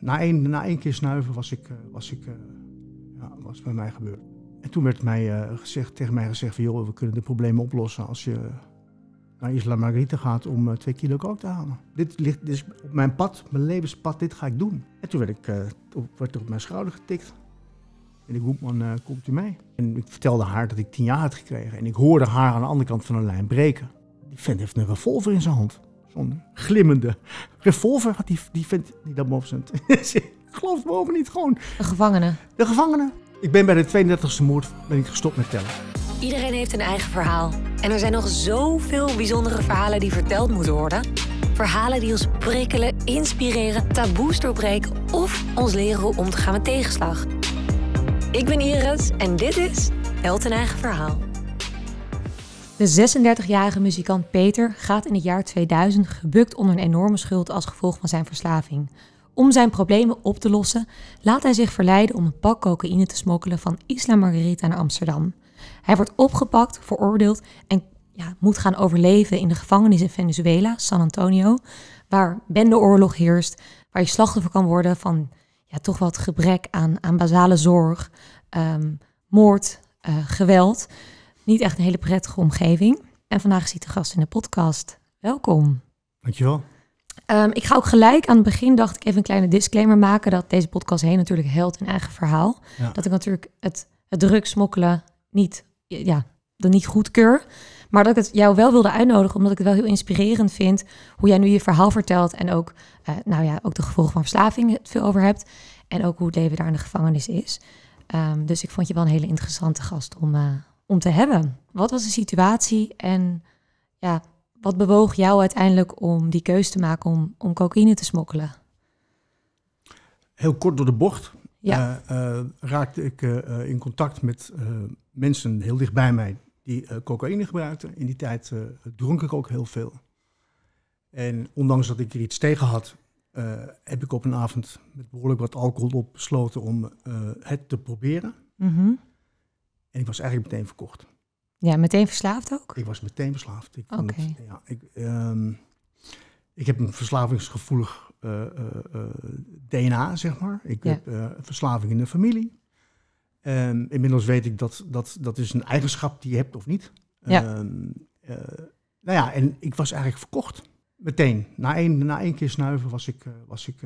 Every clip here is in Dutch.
na één, na één keer snuiven was, ik, eh, was, ik, eh, ja, was bij mij gebeurd. En toen werd mij, eh, gezegd, tegen mij gezegd van... joh, we kunnen de problemen oplossen als je naar Isla Margarita gaat om twee kilo kook te halen. Dit ligt dit is op mijn pad, mijn levenspad, dit ga ik doen. En toen werd ik op, werd op mijn schouder getikt. En ik roep, man, komt u mee? En ik vertelde haar dat ik tien jaar had gekregen. En ik hoorde haar aan de andere kant van de lijn breken. Die vent heeft een revolver in zijn hand zo'n glimmende revolver had die, die vent die dat boven zijn. geloof me over niet, gewoon. De gevangene. De gevangene. Ik ben bij de 32e moord ben ik gestopt met tellen. Iedereen heeft een eigen verhaal. En er zijn nog zoveel bijzondere verhalen die verteld moeten worden. Verhalen die ons prikkelen, inspireren, taboes doorbreken of ons leren hoe om te gaan met tegenslag. Ik ben Iris en dit is Held een eigen verhaal. De 36-jarige muzikant Peter gaat in het jaar 2000 gebukt onder een enorme schuld als gevolg van zijn verslaving. Om zijn problemen op te lossen, laat hij zich verleiden om een pak cocaïne te smokkelen van Isla Margarita naar Amsterdam. Hij wordt opgepakt, veroordeeld en ja, moet gaan overleven in de gevangenis in Venezuela, San Antonio, waar bendeoorlog heerst, waar je slachtoffer kan worden van ja, toch wat gebrek aan, basale zorg, ehm, moord, uh, geweld niet echt een hele prettige omgeving. En vandaag zit de gast in de podcast. Welkom. Dankjewel. Um, ik ga ook gelijk aan het begin, dacht ik, even een kleine disclaimer maken. Dat deze podcast heen natuurlijk helpt een eigen verhaal. Dat ik natuurlijk het, het druk smokkelen niet, ja, dat niet goedkeur. Maar dat ik het jou wel wilde uitnodigen, omdat ik het wel heel inspirerend vind. Hoe jij nu je verhaal vertelt en ook, uh, nou ja, ook de gevolgen van verslaving het veel over hebt. En ook hoe het leven daar in de gevangenis is. Ehm, dus ik vond je wel een hele interessante gast om, eh, om te hebben? Wat was de situatie en ja, wat bewoog jou uiteindelijk om die keuze te maken om, om cocaïne te smokkelen? Heel kort door de bocht ja. Eh, eh, raakte ik eh, in contact met mensen heel dichtbij mij die cocaïne gebruikten. In die tijd dronk ik ook heel veel. En ondanks dat ik er iets tegen had, heb ik op een avond met behoorlijk wat alcohol op besloten om het te proberen. Mhm. En ik was eigenlijk meteen verkocht. Ja, meteen verslaafd ook? Ik was meteen verslaafd. Ik, ja, ik, ehm, ik heb een verslavingsgevoelig eh, eh, eh, DNA, zeg maar. Ik heb uh, verslaving in de familie. Ehm, inmiddels weet ik dat, dat dat is een eigenschap die je hebt of niet. Ja. Ehm, nou ja, en ik was eigenlijk verkocht. Meteen. Na één, na keer snuiven was ik, was ik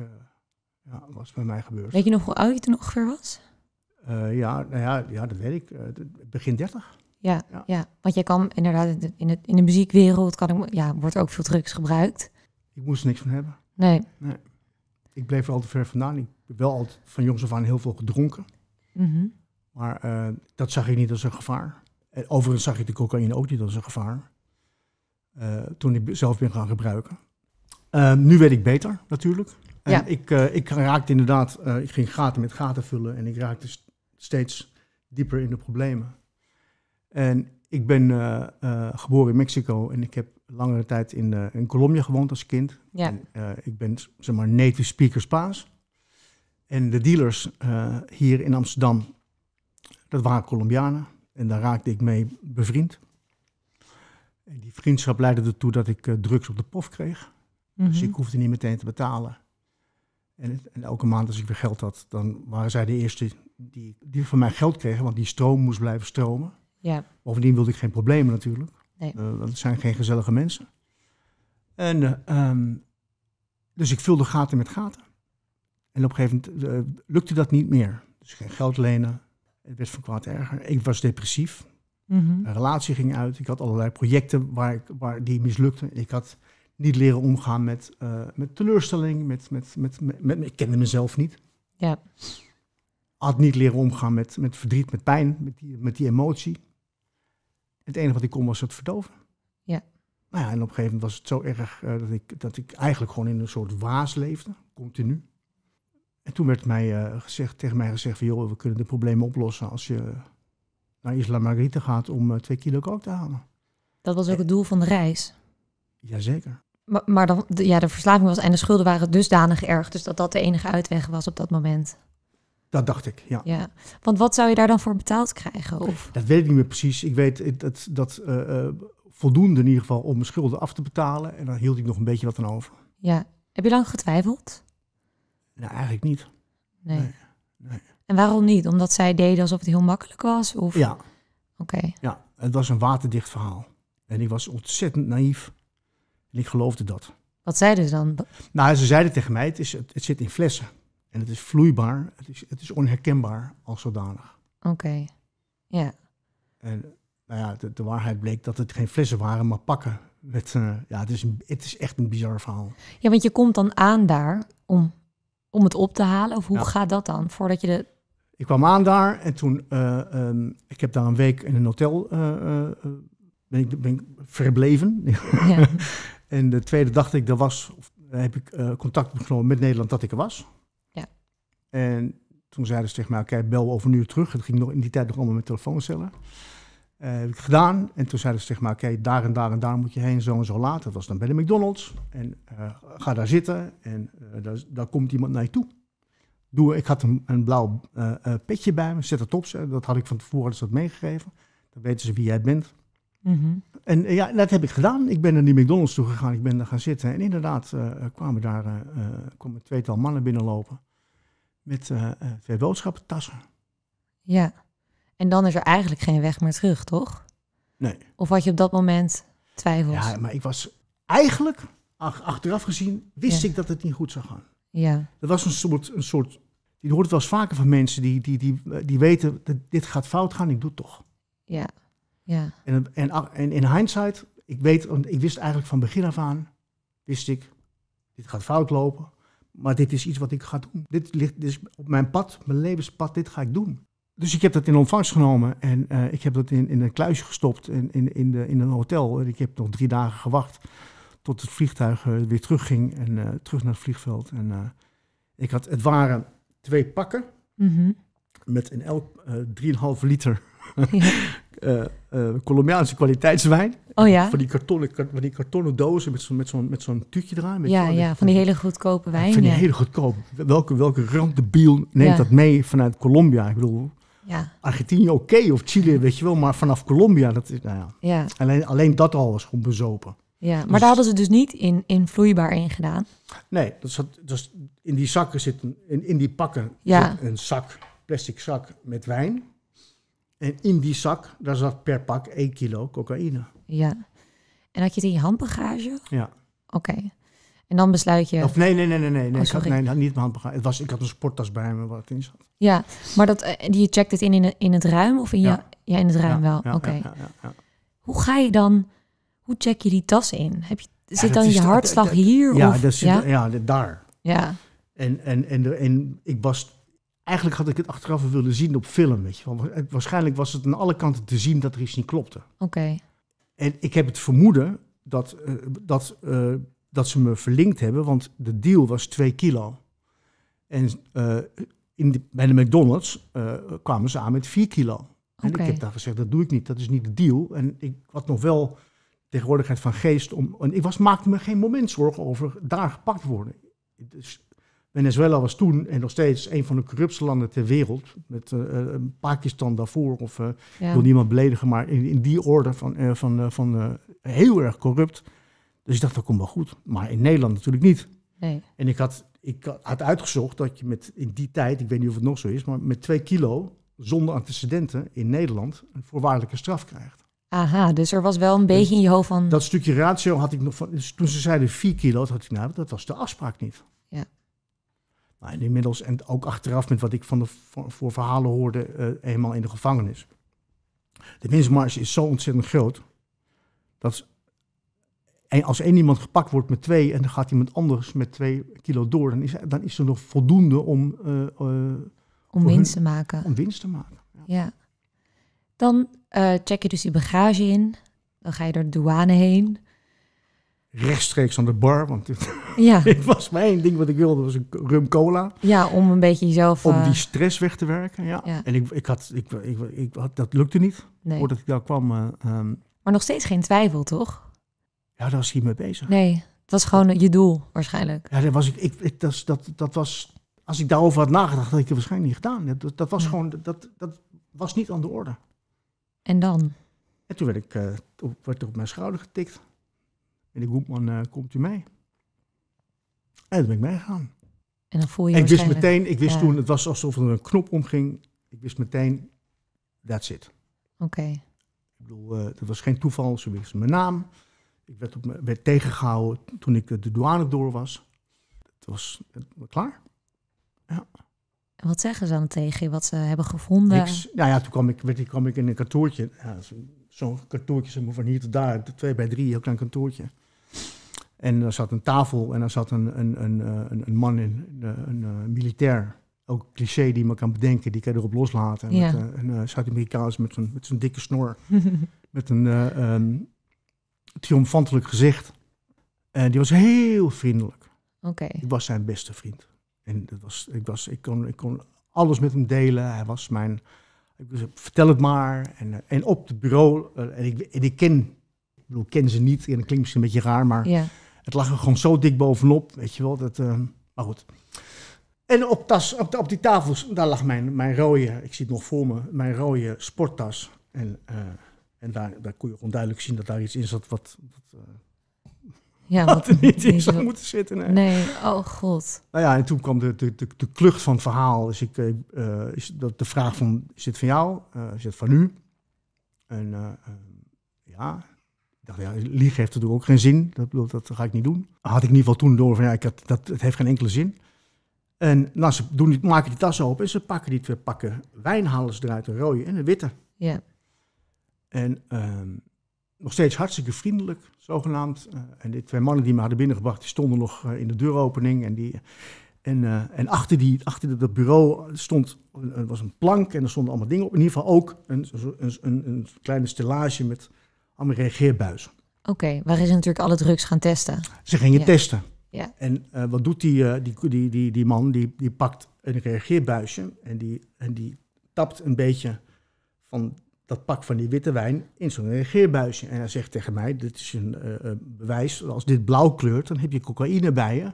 ja, was bij mij gebeurd. Weet je nog hoe oud je toen ongeveer was? Eh, ja, nou ja, ja, dat weet ik. Eh, begin 30. Ja, ja, want je kan inderdaad in, het, in de muziekwereld kan ik, ja, wordt ook veel drugs gebruikt. Ik moest er niks van hebben. Nee. nee. Ik bleef er al te ver vandaan. Ik heb wel altijd van jongs af aan heel veel gedronken. Mhm. Maar eh, dat zag ik niet als een gevaar. overigens zag ik de cocaïne ook niet als een gevaar. toen ik zelf ben gaan gebruiken. nu weet ik beter natuurlijk. En ja. ik, ik raakte inderdaad, ik ging gaten met gaten vullen en ik raakte steeds dieper in de problemen. En ik ben eh, eh, geboren in Mexico en ik heb langere tijd in, uh, Colombia gewoond als kind. Ja. ik ben zeg maar native speaker Spaans. En de dealers hier in Amsterdam, dat waren Colombianen. En daar raakte ik mee bevriend. En die vriendschap leidde ertoe dat ik drugs op de pof kreeg. Dus mhm. ik hoefde niet meteen te betalen. En, elke maand als ik weer geld had, dan waren zij de eerste die, die van mij geld kregen, want die stroom moest blijven stromen. Ja. Bovendien wilde ik geen problemen natuurlijk. Nee. dat eh, zijn geen gezellige mensen. En, eh, ehm, dus ik vulde gaten met gaten. En op een gegeven moment eh, lukte dat niet meer. Dus geen geld lenen. Het werd van kwaad erger. Ik was depressief. Mhm. Een relatie ging uit. Ik had allerlei projecten waar, ik, waar die mislukten. Ik had niet leren omgaan met, uh, met teleurstelling, met, met, met, met, Ik kende mezelf niet. Ja. Had niet leren omgaan met, met verdriet, met pijn, met die, met die emotie. Het enige wat ik kon was het verdoven. Ja. Nou ja, en op een gegeven moment was het zo erg eh, dat, ik, dat ik eigenlijk gewoon in een soort waas leefde, continu. En toen werd mij, eh, gezegd, tegen mij gezegd van, joh, we kunnen de problemen oplossen als je naar Isla Margarita gaat om twee kilo kook te halen. Dat was ook het doel van de reis? Jazeker. Maar, dan, ja, de verslaving was en de schulden waren dusdanig erg. Dus dat dat de enige uitweg was op dat moment. Dat dacht ik, ja. ja. Want wat zou je daar dan voor betaald krijgen? Of? Dat weet ik niet meer precies. Ik weet dat, dat eh, eh, voldoende in ieder geval om mijn schulden af te betalen. En dan hield ik nog een beetje wat aan over. Ja. Heb je lang getwijfeld? Nou, eigenlijk niet. Nee. nee. En waarom niet? Omdat zij deden alsof het heel makkelijk was? Of? Ja. Oké. Ja, het was een waterdicht verhaal. En ik was ontzettend naïef ik geloofde dat. Wat zeiden ze dan? Nou, ze zeiden tegen mij, het, is, het, het zit in flessen. En het is vloeibaar, het is, het is onherkenbaar als zodanig. Oké, ja. En nou ja, de, de, waarheid bleek dat het geen flessen waren, maar pakken. Met, eh, ja, het, is een, het is echt een bizar verhaal. Ja, want je komt dan aan daar om, om het op te halen. Of hoe gaat dat dan? Voordat je de... Ik kwam aan daar en toen, uh, ik heb daar een week in een hotel eh, ben, ik, ben ik verbleven. Ja. En de tweede dacht ik, dat was, of, eh, heb ik eh, contact opgenomen met Nederland dat ik er was. Ja. En toen zeiden ze tegen mij, oké, bel over nu terug. Het ging nog, in die tijd nog allemaal met telefooncellen. Uh, heb ik gedaan. En toen zeiden ze tegen mij, oké, daar en daar en daar moet je heen, zo en zo laat. Dat was dan bij de McDonald's. En ga daar zitten en daar, daar, komt iemand naar je toe. Doe, ik had een, blauw petje bij me, zet het op. Dat had ik van tevoren dus dat meegegeven. Dan weten ze wie jij bent. Mhm. En eh, ja, dat heb ik gedaan. Ik ben naar die McDonald's toe gegaan. Ik ben daar gaan zitten. En inderdaad eh, kwamen daar uh, kwamen tweetal mannen binnenlopen. Met uh, twee boodschappentassen. Ja. En dan is er eigenlijk geen weg meer terug, toch? Nee. Of had je op dat moment twijfels? Ja, maar ik was eigenlijk, achteraf gezien, wist ik dat het niet goed zou gaan. Ja. Dat was een soort, een soort je hoort het wel eens vaker van mensen die, die, die, die weten dat dit gaat fout gaan, ik doe het toch. Ja. Ja. En, en, en, in hindsight, ik, weet, ik wist eigenlijk van begin af aan, wist ik, dit gaat fout lopen, maar dit is iets wat ik ga doen. Dit ligt dit is op mijn pad, mijn levenspad, dit ga ik doen. Dus ik heb dat in ontvangst genomen en eh, ik heb dat in, in een kluisje gestopt in, in, de, in een hotel. En ik heb nog drie dagen gewacht tot het vliegtuig eh, weer terugging en eh, terug naar het vliegveld. En ik had, het waren twee pakken. Mhm met in elk uh, eh, 3,5 liter ja. Eh, eh, Colombiaanse kwaliteitswijn. Oh ja? Van die kartonnen, van die kartonnen dozen met zo'n met zo'n met zo'n tuutje eraan. Met ja, ja, van die hele goedkope wijn. Van die hele goedkoop. Welke, welke randdebiel neemt dat mee vanuit Colombia? Ik bedoel, ja. Argentinië oké okay, of Chili, weet je wel. Maar vanaf Colombia, dat is, nou ja. Alleen, alleen dat al was gewoon bezopen. Ja, dus maar daar hadden ze dus niet in, in vloeibaar in gedaan. Nee, Dat in die zakken zit in, in die pakken zit een zak plastic zak met wijn. En in die zak, daar zat per pak 1 kilo cocaïne. Ja. En had je het in je handbagage? Ja. Oké. En dan besluit je. Of nee, nee, nee, nee, nee. Oh, ik had, nee, mijn handbagage. Het was, ik had een sporttas bij me waar het in zat. Ja, maar dat, eh, die je checkt het in, in, in het ruim of in je. Ja, in het ruim wel. Ja, Oké. Hoe ga je dan? Hoe check je die tas in? Heb je, zit dan je hartslag hier? Ja, of, ja? daar. Ja. En, en, en, de en ik was Eigenlijk had ik het achteraf willen zien op film, weet je. Want eh, waarschijnlijk was het aan alle kanten te zien dat er iets niet klopte. Oké. En ik heb het vermoeden dat, eh, dat, eh, dat ze me verlinkt hebben, want de deal was 2 kilo. En in de, bij de McDonald's kwamen ze aan met 4 kilo. En ik heb daar gezegd, dat doe ik niet, dat is niet de deal. En ik had nog wel tegenwoordigheid van geest om... En ik was, maakte me geen moment zorgen over daar gepakt worden. Dus Venezuela was toen en nog steeds een van de corruptste landen ter wereld. Met uh, Pakistan daarvoor, of eh, wil niemand beledigen, maar in, die orde van, van, van heel erg corrupt. Dus ik dacht, dat komt wel goed. Maar in Nederland natuurlijk niet. Nee. En ik had, ik had uitgezocht dat je met, in die tijd, ik weet niet of het nog zo is, maar met twee kilo zonder antecedenten in Nederland een voorwaardelijke straf krijgt. Aha, dus er was wel een beetje in je hoofd van. Dat stukje ratio had ik nog van. Dus toen ze zeiden 4 kilo, had ik nou, dat was de afspraak niet. Nou, inmiddels en ook achteraf met wat ik van de, voor, verhalen hoorde, uh, eenmaal in de gevangenis. De winstmarge is zo ontzettend groot. Dat als één iemand gepakt wordt met twee en dan gaat iemand anders met twee kilo door, dan is, dan is er nog voldoende om. Eh, eh, om winst te maken. Om winst te maken. Ja. Dan check je dus je bagage in. Dan ga je door de douane heen rechtstreeks aan de bar. Want ja. dit was mijn ding wat ik wilde, was een rum cola. Ja, om een beetje jezelf... Om eh, die stress weg te werken, ja. En ik, ik had, ik, ik, ik, had, dat lukte niet, nee. voordat ik daar kwam. Eh, ehm, maar nog steeds geen twijfel, toch? Ja, daar was je mee bezig. Nee, het was gewoon je doel waarschijnlijk. Ja, dat was, ik, ik, dat, dat, dat was... Als ik daarover had nagedacht, had ik het waarschijnlijk niet gedaan. Dat, dat was gewoon... Dat, dat was niet aan de orde. En dan? En toen werd ik uh, op, werd op mijn schouder getikt. En ik roep man, eh, komt u mee? En toen ben ik meegegaan. En dan voel je en ik wist meteen, ik wist eh, toen, het was alsof er een knop omging. Ik wist meteen, that's it. Oké. Ik bedoel, uh, dat was geen toeval. Ze wisten mijn naam. Ik werd, op, werd tegengehouden toen ik de douane door was. Het was klaar. Ja. En wat zeggen ze dan tegen je? Wat ze hebben gevonden? Niks. Nou ja, toen kwam ik, werd, kwam ik in een kantoortje. Ja, Zo'n kantoortje van hier tot daar. Twee bij drie, heel klein kantoortje. En er zat een tafel en er zat een, een, een, eh, een, een man in, een, eh, militair. Ook cliché die me kan bedenken, die kan erop loslaten. Ja. Eh, een Zuid-Amerikaans met zo'n met zo'n dikke snor. met een uh, triomfantelijk gezicht. En die was heel vriendelijk. Ik was zijn beste vriend. En dat was, ik, was, ik, kon, ik kon alles met hem delen. Hij was mijn. Ik vertel het maar. En, en op het bureau. en, ik, en ik ken. Ik bedoel, ken ze niet. En dat klinkt misschien een beetje raar, maar. Het lag er gewoon zo dik bovenop, weet je wel. Dat, uh, maar goed. En op, tas, op, op die tafels, daar lag mijn, mijn rode, ik zie het nog voor me, mijn rode sporttas. En, eh, en daar, daar kon je onduidelijk zien dat daar iets in zat wat, eh, ja, wat er niet in zou moeten zitten. Nee. nee. oh god. Nou ja, en toen kwam de, de, de, klucht van het verhaal. Dus ik, eh, is dat de vraag van, is dit van jou? Uh, is dit van u? En ehm, ja, dacht, ja, liegen heeft natuurlijk ook geen zin. Dat, dat ga ik niet doen. Had ik in ieder geval toen door van, ja, ik dat, het heeft geen enkele zin. En nou, ze doen die, maken die tas open en ze pakken die twee pakken wijn halen ze eruit, een rode en een witte. Ja. En ehm, nog steeds hartstikke vriendelijk, zogenaamd. Uh, en die twee mannen die me hadden binnengebracht, die stonden nog eh, in de deuropening. En, die, en, eh, en achter, die, achter dat bureau stond, was een plank en er stonden allemaal dingen op. In ieder geval ook een, een, een, een kleine stellage met aan reageerbuis. Oké, waar is ze natuurlijk alle drugs gaan testen. Ze gingen testen. Ja. En eh, wat doet die, eh, die, die, die, die man? Die, die pakt een reageerbuisje en die, en die tapt een beetje van dat pak van die witte wijn in zo'n reageerbuisje. En hij zegt tegen mij, dit is een eh, bewijs, als dit blauw kleurt, dan heb je cocaïne bij je.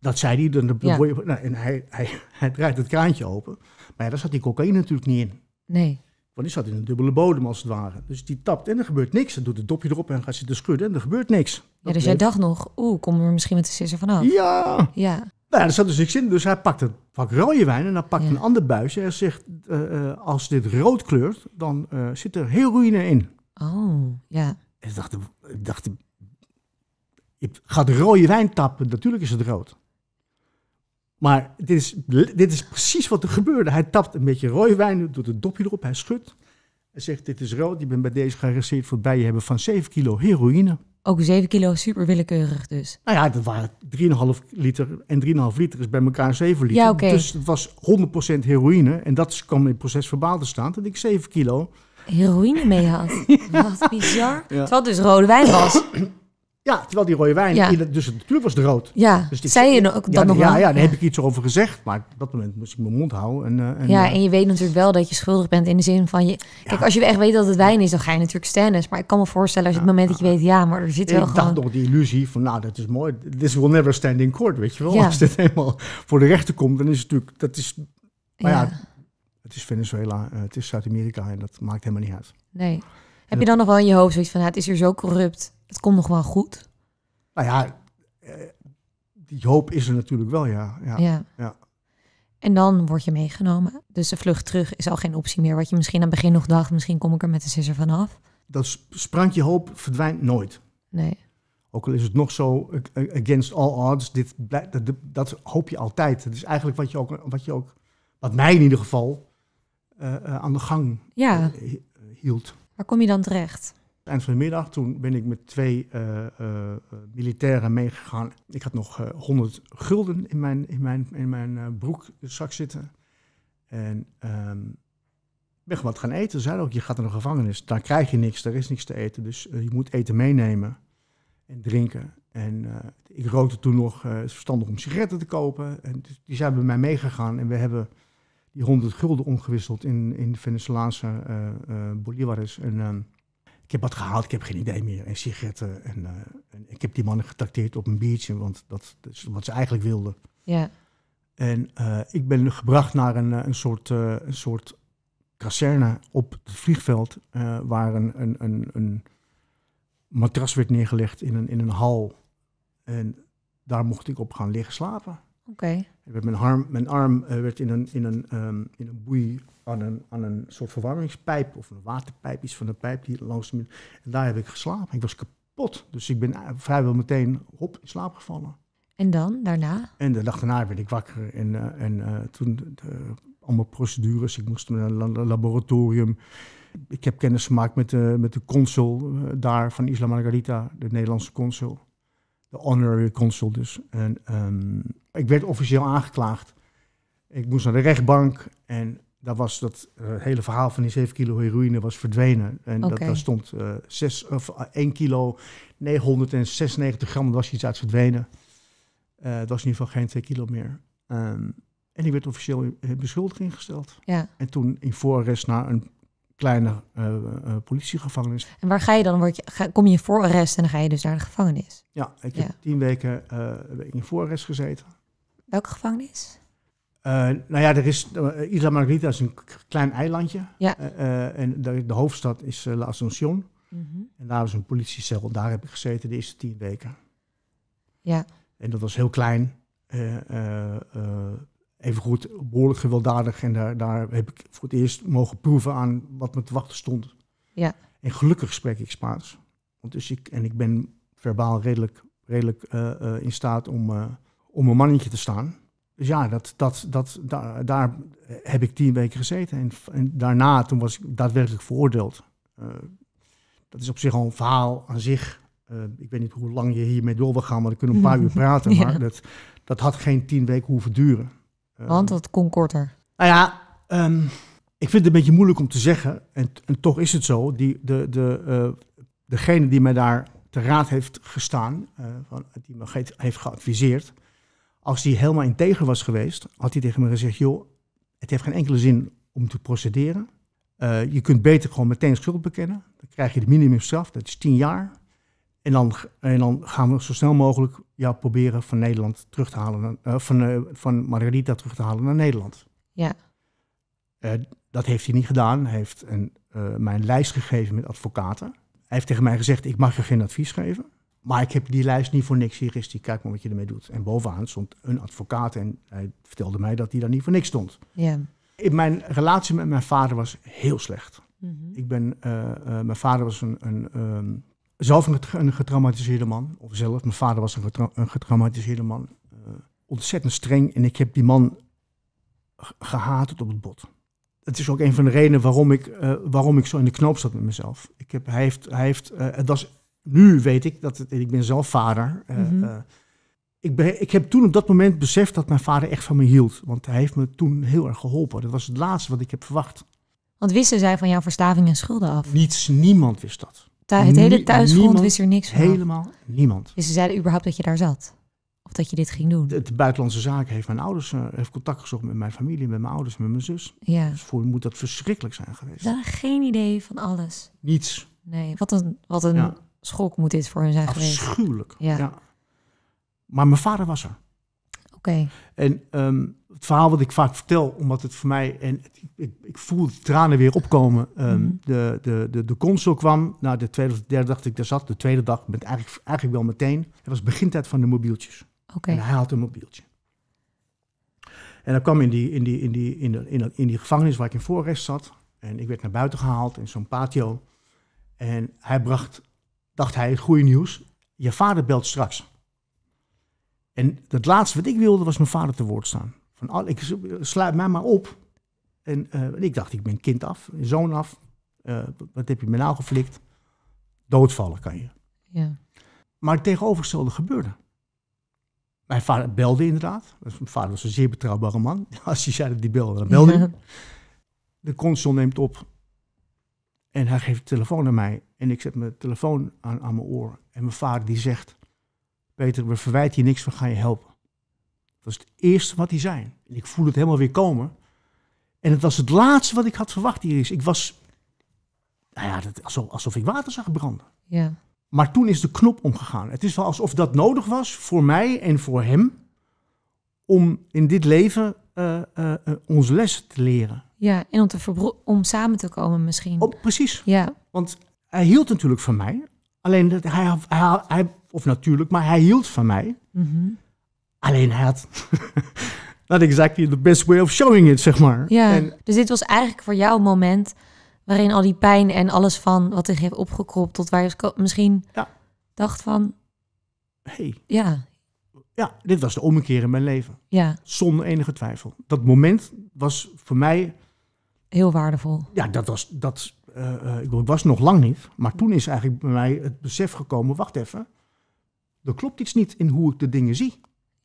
Dat zei hij, dan, nou, en hij, hij, hij draait het kraantje open. Maar ja, daar zat die cocaïne natuurlijk niet in. Nee. Want die zat in een dubbele bodem als het ware. Dus die tapt en er gebeurt niks. Dan doet het dopje erop en gaat zitten schudden en er gebeurt niks. ja, dus jij dacht nog, oeh, kom er misschien met de sisser vanaf. Ja. ja. Nou, er zat dus niks in. Dus hij pakt een pak rode wijn en dan pakt een ander buisje. En zegt, eh, eh, als dit rood kleurt, dan uh, zit er heel ruïne in. Oh, ja. En ik dacht, ik dacht, ik ga de rode wijn tappen. Natuurlijk is het rood. Maar dit is, dit is precies wat er gebeurde. Hij tapt een beetje rooiwijn, doet een dopje erop, hij schudt. Hij zegt, dit is rood, je bent bij deze gearresteerd voor het hebben van 7 kilo heroïne. Ook 7 kilo, super willekeurig dus. Nou ja, dat waren 3,5 liter en 3,5 liter is bij elkaar 7 liter. Ja, Dus het was 100% heroïne en dat kwam in het proces verbaal te staan. Dat ik 7 kilo... Heroïne mee had. Wat bizar. Ja. Terwijl dus rode wijn was. Ja, terwijl die rode wijn, ja. het dus natuurlijk was het rood. Ja, dus die, zei je dan nou ook nog ja, Ja, dan heb ik iets over gezegd, maar op dat moment moest ik mijn mond houden. En, eh, en ja, eh, en je weet natuurlijk wel dat je schuldig bent in de zin van... Je, Kijk, als je echt weet dat het wijn is, dan ga je natuurlijk stennis. Maar ik kan me voorstellen als je het moment dat je weet, ja, maar er zit wel gewoon... Ik dacht nog die illusie van, nou, dat is mooi. This will never stand in court, weet je wel. Als dit helemaal voor de rechter komt, dan is het natuurlijk... Dat is, maar ja, het is Venezuela, eh, het is Zuid-Amerika en dat maakt helemaal niet uit. Nee. Heb je dan nog wel in je hoofd zoiets van, het is hier zo corrupt... Het komt nog wel goed. Nou ja, eh, die hoop is er natuurlijk wel, ja. ja. ja. En dan word je meegenomen. Dus de vlucht terug is al geen optie meer. Wat je misschien aan het begin nog dacht, misschien kom ik er met de sisser vanaf. Dat sprankje hoop verdwijnt nooit. Nee. Ook al is het nog zo against all odds, dit, dat, dat hoop je altijd. Dat is eigenlijk wat, je ook, wat, je ook, wat mij in ieder geval eh, eh, aan de gang ja. hield. Waar kom je dan terecht? Eind van de middag, toen ben ik met twee eh, eh, eh, militairen meegegaan. Ik had nog honderd 100 gulden in mijn, in mijn, in mijn broekzak zitten. En um, ben wat gaan eten. Ze zeiden ook, je gaat naar de gevangenis. Daar krijg je niks, daar is niks te eten. Dus je moet eten meenemen en drinken. En ik rookte toen nog, het is verstandig om sigaretten te kopen. En dus die zijn bij mij meegegaan en we hebben die 100 gulden omgewisseld in, in Venezolaanse bolivares. En ehm, ik heb wat gehaald, ik heb geen idee meer. En sigaretten. En, eh, en ik heb die mannen getacteerd op een biertje, want dat is wat ze eigenlijk wilden. Ja. En eh, ik ben gebracht naar een, eh, een soort, uh, een soort kazerne op het vliegveld, waar een, een, een, een, matras werd neergelegd in een, in een hal. En daar mocht ik op gaan liggen slapen. Oké. Mijn arm, mijn eh, arm werd in een, in een, ehm, in een boei aan een, een soort verwarmingspijp of een waterpijp, iets van een pijp die langs En daar heb ik geslapen. Ik was kapot, dus ik ben eh, vrijwel meteen hop in slaap gevallen. En dan, daarna? En de dag daarna werd ik wakker en, eh, toen de, allemaal procedures. Ik moest naar een laboratorium. Ik heb kennis gemaakt met de, met de consul daar van Isla Margarita, de Nederlandse consul de honorary consul dus. En, ehm, ik werd officieel aangeklaagd. Ik moest naar de rechtbank en daar was dat eh, hele verhaal van die 7 kilo heroïne was verdwenen. En dat, daar stond 6, eh, of, 1 eh, kilo 996 gram, was iets uit verdwenen. Dat was in ieder geval geen 2 kilo meer. Ehm, en die werd officieel in beschuldiging gesteld. Ja. En toen in voorarrest na een kleine eh, eh, politiegevangenis. En waar ga je dan? Word je, ga, kom je voor arrest en dan ga je dus naar de gevangenis? Ja, ik heb tien weken eh, in voorarrest gezeten. Welke gevangenis? Uh, nou ja, er is, Isla Margarita is een klein eilandje. Ja. en de, de, hoofdstad is La Asunción. Mm En daar was een politiecel. Daar heb ik gezeten de eerste tien weken. Ja. En dat was heel klein evengoed behoorlijk gewelddadig. En daar, daar heb ik voor het eerst mogen proeven aan wat me te wachten stond. Ja. En gelukkig spreek ik Spaans. Want dus ik, en ik ben verbaal redelijk, redelijk eh, eh, in staat om, eh, om een mannetje te staan. Dus ja, dat, dat, dat, daar, daar heb ik tien weken gezeten. En, daarna, toen was ik daadwerkelijk veroordeeld. dat is op zich al een verhaal aan zich. ik weet niet hoe lang je hiermee door wil gaan, maar we kunnen een paar uur praten. Maar dat, dat had geen tien weken hoeven duren. Want ehm, dat kon korter. Nou ja, ehm, ik vind het een beetje moeilijk om te zeggen. En, en toch is het zo. Die, de, de, uh, degene die mij daar te raad heeft gestaan, eh, van, die me heeft geadviseerd. Als die helemaal tegen was geweest, had hij tegen me gezegd: joh, het heeft geen enkele zin om te procederen. Eh, je kunt beter gewoon meteen schuld bekennen. Dan krijg je de minimumstraf, dat is tien jaar. En dan, en dan gaan we zo snel mogelijk jou proberen van Nederland terug te halen, uh, van, eh, van Margarita terug te halen naar Nederland. Ja. Eh, dat heeft hij niet gedaan. Hij heeft een, mijn lijst gegeven met advocaten. Hij heeft tegen mij gezegd: Ik mag je geen advies geven. Maar ik heb die lijst niet voor niks. Hier is die, kijk maar wat je ermee doet. En bovenaan stond een advocaat en hij vertelde mij dat hij daar niet voor niks stond. Ja. In mijn relatie met mijn vader was heel slecht. Mhm. ik ben, mijn vader was een, een ehm, zelf een, een, getraumatiseerde man. Of zelf, mijn vader was een, getraumatiseerde man. Eh, ontzettend streng. En ik heb die man gehaat op het bot. Het is ook een van de redenen waarom ik, eh, waarom ik zo in de knoop zat met mezelf. Ik heb, hij heeft, hij heeft, eh, het was, nu weet ik dat het, ik ben zelf vader. Mm -hmm. ik, ik heb toen op dat moment beseft dat mijn vader echt van me hield. Want hij heeft me toen heel erg geholpen. Dat was het laatste wat ik heb verwacht. Want wisten zij van jouw verslaving en schulden af? Niets, niemand wist dat het hele thuisgrond wist er niks van. Helemaal niemand. Dus ze zeiden überhaupt dat je daar zat? Of dat je dit ging doen? Het buitenlandse zaken heeft mijn ouders eh, heeft contact gezocht met mijn familie, met mijn ouders, met mijn zus. Ja. Dus voor moet dat verschrikkelijk zijn geweest. Ze hadden geen idee van alles. Niets. Nee, wat een, wat een schok moet dit voor hen zijn geweest. Afschuwelijk. Ja. ja. Maar mijn vader was er. Oké. En ehm, het verhaal wat ik vaak vertel, omdat het voor mij, en ik, ik voel de tranen weer opkomen. Ehm, mhm. de, de, de, de console kwam, nou de tweede of derde dag dat ik daar zat, de tweede dag, met eigenlijk, eigenlijk wel meteen. Het was begintijd van de mobieltjes. En hij had een mobieltje. En dan kwam in die, in die, in die, in de, in, de, in die gevangenis waar ik in voorrest zat. En ik werd naar buiten gehaald in zo'n patio. En hij bracht, dacht hij, het goede nieuws. Je vader belt straks. En het laatste wat ik wilde was mijn vader te woord staan. Van al, ah, ik eh, sluit mij maar op. Eh, en ik dacht, ik ben kind af, zoon af. Eh, wat heb je me nou geflikt? Doodvallen kan je. Ja. Maar het tegenovergestelde gebeurde. Mijn vader belde inderdaad. Mijn vader was een zeer betrouwbare man. Als hij zei dat hij belde, dan belde hij. De consul neemt op. En hij geeft de telefoon aan mij. En ik zet mijn telefoon aan, aan mijn oor. En mijn vader die zegt... Peter, we verwijten je niks, we gaan je helpen. Dat is het eerste wat hij zei. En ik voel het helemaal weer komen. En het was het laatste wat ik had verwacht hier is. Ik was, nou ja, dat, alsof, ik water zag branden. Ja. Maar toen is de knop omgegaan. Het is wel alsof dat nodig was voor mij en voor hem om in dit leven uh, uh, onze lessen te leren. Ja, en om, te om samen te komen misschien. precies. Ja. Want hij hield natuurlijk van mij. Alleen dat hij, hij, hij of natuurlijk, maar hij hield van mij. Mm -hmm alleen had. Not exactly the best way of showing it, zeg maar. Ja, dus dit was eigenlijk voor jou een moment waarin al die pijn en alles van wat ik heeft opgekropt tot waar je misschien ja. dacht van... Hey. Ja. Ja, dit was de ommekeer in mijn leven. Ja. Zonder enige twijfel. Dat moment was voor mij... Heel waardevol. Ja, dat was... Dat, uh, ik, was nog lang niet, maar toen is eigenlijk bij mij het besef gekomen, wacht even, er klopt iets niet in hoe ik de dingen zie.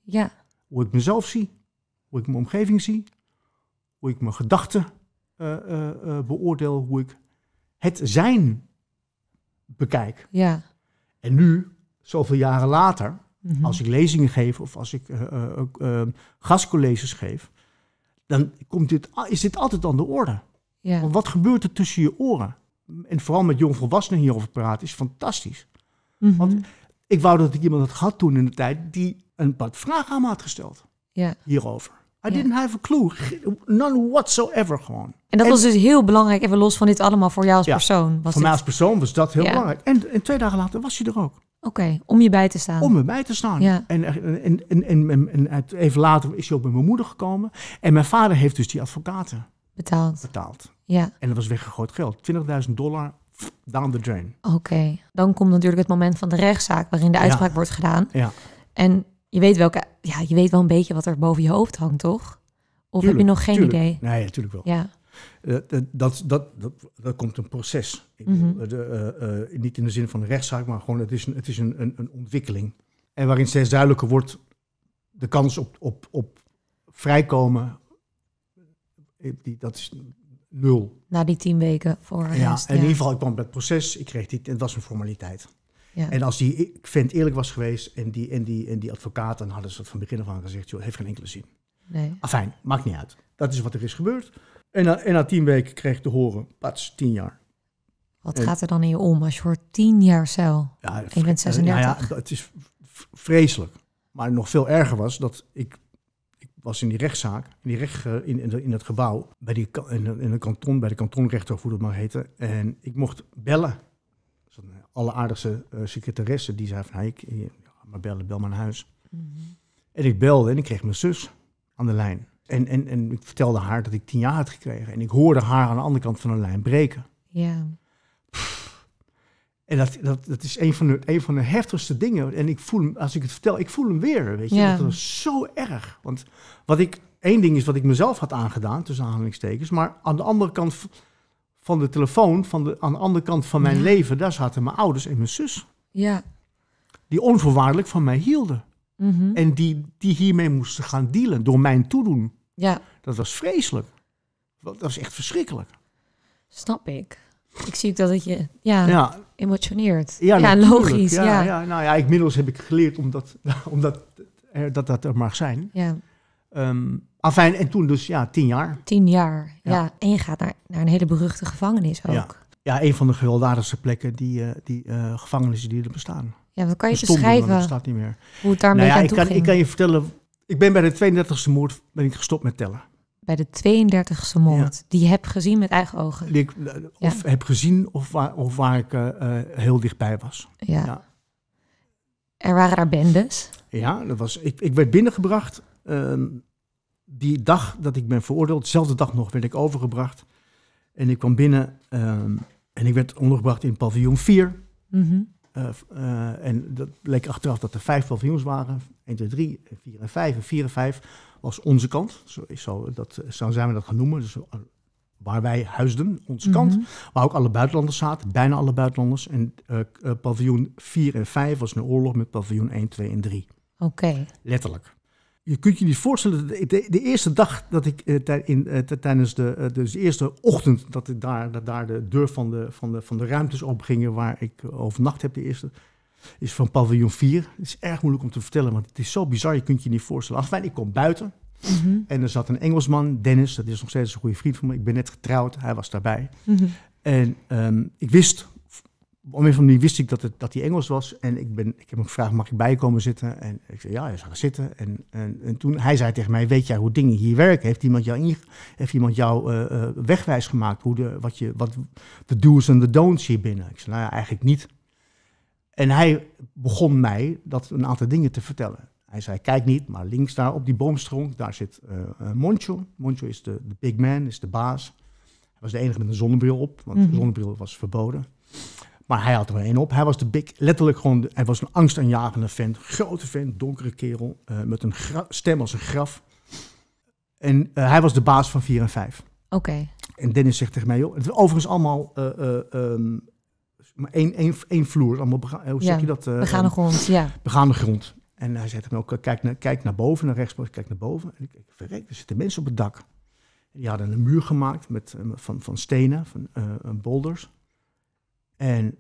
Ja. Hoe ik mezelf zie, hoe ik mijn omgeving zie, hoe ik mijn gedachten eh, eh, eh, beoordeel, hoe ik het zijn bekijk. Ja. En nu, zoveel jaren later, mhm. als ik lezingen geef of als ik ehm, gastcolleges geef, dan komt dit, is dit altijd aan de orde. Ja. Want wat gebeurt er tussen je oren? En vooral met jongvolwassenen hierover praten is fantastisch. Mm -hmm. Want ik wou dat ik iemand had gehad toen in de tijd die een paar vragen aan me had gesteld ja. hierover. I didn't have a clue. None whatsoever gewoon. En dat was dus heel belangrijk, even los van dit allemaal, voor jou als persoon. Was voor mij als persoon was dat heel belangrijk. En, en, twee dagen later was je er ook. Oké, om je bij te staan. Om me bij te staan. Ja. En, en, en, en, en, even later is je ook bij mijn moeder gekomen. En mijn vader heeft dus die advocaten betaald. betaald. Ja. En dat was weggegooid geld. 20.000 dollar down the drain. Oké, dan komt natuurlijk het moment van de rechtszaak waarin de uitspraak wordt gedaan. Ja. En je weet, welke, ja, je weet wel een beetje wat er boven je hoofd hangt, toch? Of heb je nog geen idee? Nee, natuurlijk wel. Ja. Eh, eh, dat, dat, dat, dat, komt een proces. Mhm. Eh, niet in de zin van een rechtszaak, maar gewoon het is, een, het is een, een, een ontwikkeling. En waarin steeds duidelijker wordt de kans op, op, op vrijkomen. Die, dat is nul. Na die tien weken voor Ja, en in ieder geval, ik kwam bij het proces, ik kreeg die, het was een formaliteit. Ja. En als die vind eerlijk was geweest en die, en die, en die advocaat, dan hadden ze het van begin af aan gezegd, joh, heeft geen enkele zin. Nee. Afijn, maakt niet uit. Dat is wat er is gebeurd. En na, en na tien weken kreeg ik te horen, pats, tien jaar. Wat gaat er dan in je om als je hoort tien jaar cel ja, en je bent 36? ja, het is vreselijk. Maar nog veel erger was dat ik was in die rechtszaak, in, die recht, eh, in, in, in gebouw, bij die, in, een kanton, bij de kantonrechter, of hoe maar heette. En ik mocht bellen. Dus een alleraardigste eh, secretaresse, die zei van, hey, ik, eh, ja, maar bellen, bel maar naar huis. Mhm. En ik belde en ik kreeg mijn zus aan de lijn. En, en, en ik vertelde haar dat ik tien jaar had gekregen. En ik hoorde haar aan de andere kant van de lijn breken. Ja. Pff, en dat, dat, dat is een van, de, een van de heftigste dingen. En ik voel hem, als ik het vertel, ik voel hem weer. Weet je, dat was zo erg. Want wat ik, één ding is wat ik mezelf had aangedaan, tussen aanhalingstekens. Maar aan de andere kant van de telefoon, van de, aan de andere kant van mijn leven, daar zaten mijn ouders en mijn zus. Ja. Die onvoorwaardelijk van mij hielden. Mhm. En die, die hiermee moesten gaan dealen door mijn toedoen. Ja. Dat was vreselijk. Dat was echt verschrikkelijk. Snap ik. Ik zie ook dat het je ja, emotioneert. Ja, logisch. Ja, ja, nou ja, inmiddels heb ik geleerd omdat, omdat er, eh, dat, dat er mag zijn. Ja. Um, en toen dus ja, tien jaar. Tien jaar, ja. En je gaat naar, naar een hele beruchte gevangenis ook. Ja, een van de gewelddadigste plekken die, eh, die eh, gevangenissen die er bestaan. Ja, wat kan je beschrijven? staat niet meer. Hoe het daarmee nou ja, ik kan, ging. ik kan je vertellen, ik ben bij de 32e moord ben ik gestopt met tellen bij de 32e moord, ja. die heb gezien met eigen ogen. ik, eh, of heb gezien of waar, of waar ik uh, heel dichtbij was. Ja. ja. Er waren daar bendes. Ja, dat was, ik, ik werd binnengebracht. Uh, die dag dat ik ben veroordeeld, dezelfde dag nog, werd ik overgebracht. En ik kwam binnen uh, en ik werd ondergebracht in paviljoen 4. Mm -hmm. en dat bleek achteraf dat er vijf paviljoens waren. 1, 2, 3, 4 en 5 en 4 en 5 was onze kant. Zo, dat, eh, zijn we dat gaan noemen. Dus eh, waar wij huisden, onze mhm. kant. Waar ook alle buitenlanders zaten, bijna alle buitenlanders. En eh, paviljoen 4 en 5 was een oorlog met paviljoen 1, 2 en 3. Oké. Letterlijk. Je kunt je niet voorstellen, de, de, de eerste dag dat ik uh, in, tijdens de, dus eerste ochtend dat ik daar, dat daar de deur van de, van de, van de ruimtes opgingen waar ik overnacht heb, de eerste, is van paviljoen 4. Het is erg moeilijk om te vertellen, want het is zo bizar, je kunt je niet voorstellen. Afijn, ik kom buiten mhm. en er zat een Engelsman, Dennis, dat is nog steeds een goede vriend van me. Ik ben net getrouwd, hij was daarbij. Mhm. En ehm, ik wist, om een andere die wist ik dat, het, dat hij Engels was. En ik, ben, ik heb hem gevraagd, mag ik bij je komen zitten? En ik zei, ja, hij zou zitten. En, en, en, toen, hij zei tegen mij, weet jij hoe dingen hier werken? Heeft iemand jou, in, heeft iemand jou eh, eh, wegwijs gemaakt? Hoe de, wat, je, wat de do's en de don'ts hier binnen? Ik zei, nou ja, eigenlijk niet. En hij begon mij dat een aantal dingen te vertellen. Hij zei, kijk niet, maar links daar op die boomstronk, daar zit uh, Moncho. Moncho is de, big man, is de baas. Hij was de enige met een zonnebril op, want de mhm. zonnebril was verboden. Maar hij had er één op. Hij was de big, letterlijk gewoon, de, hij was een angstaanjagende vent. Grote vent, donkere kerel, eh, met een stem als een graf. En hij was de baas van 4 en 5. Oké. En Dennis zegt tegen mij, joh, het is overigens allemaal ehm, maar één, één, één vloer. Allemaal bega- eh, hoe zeg je dat? Uh, eh, begaande ehm, grond, ja. Begaande grond. En hij zei hem ook, eh, kijk naar, kijk naar boven, naar rechts, kijk naar boven. En ik, verrek, er zitten mensen op het dak. die hadden een muur gemaakt met, van, van stenen, van boulders. En,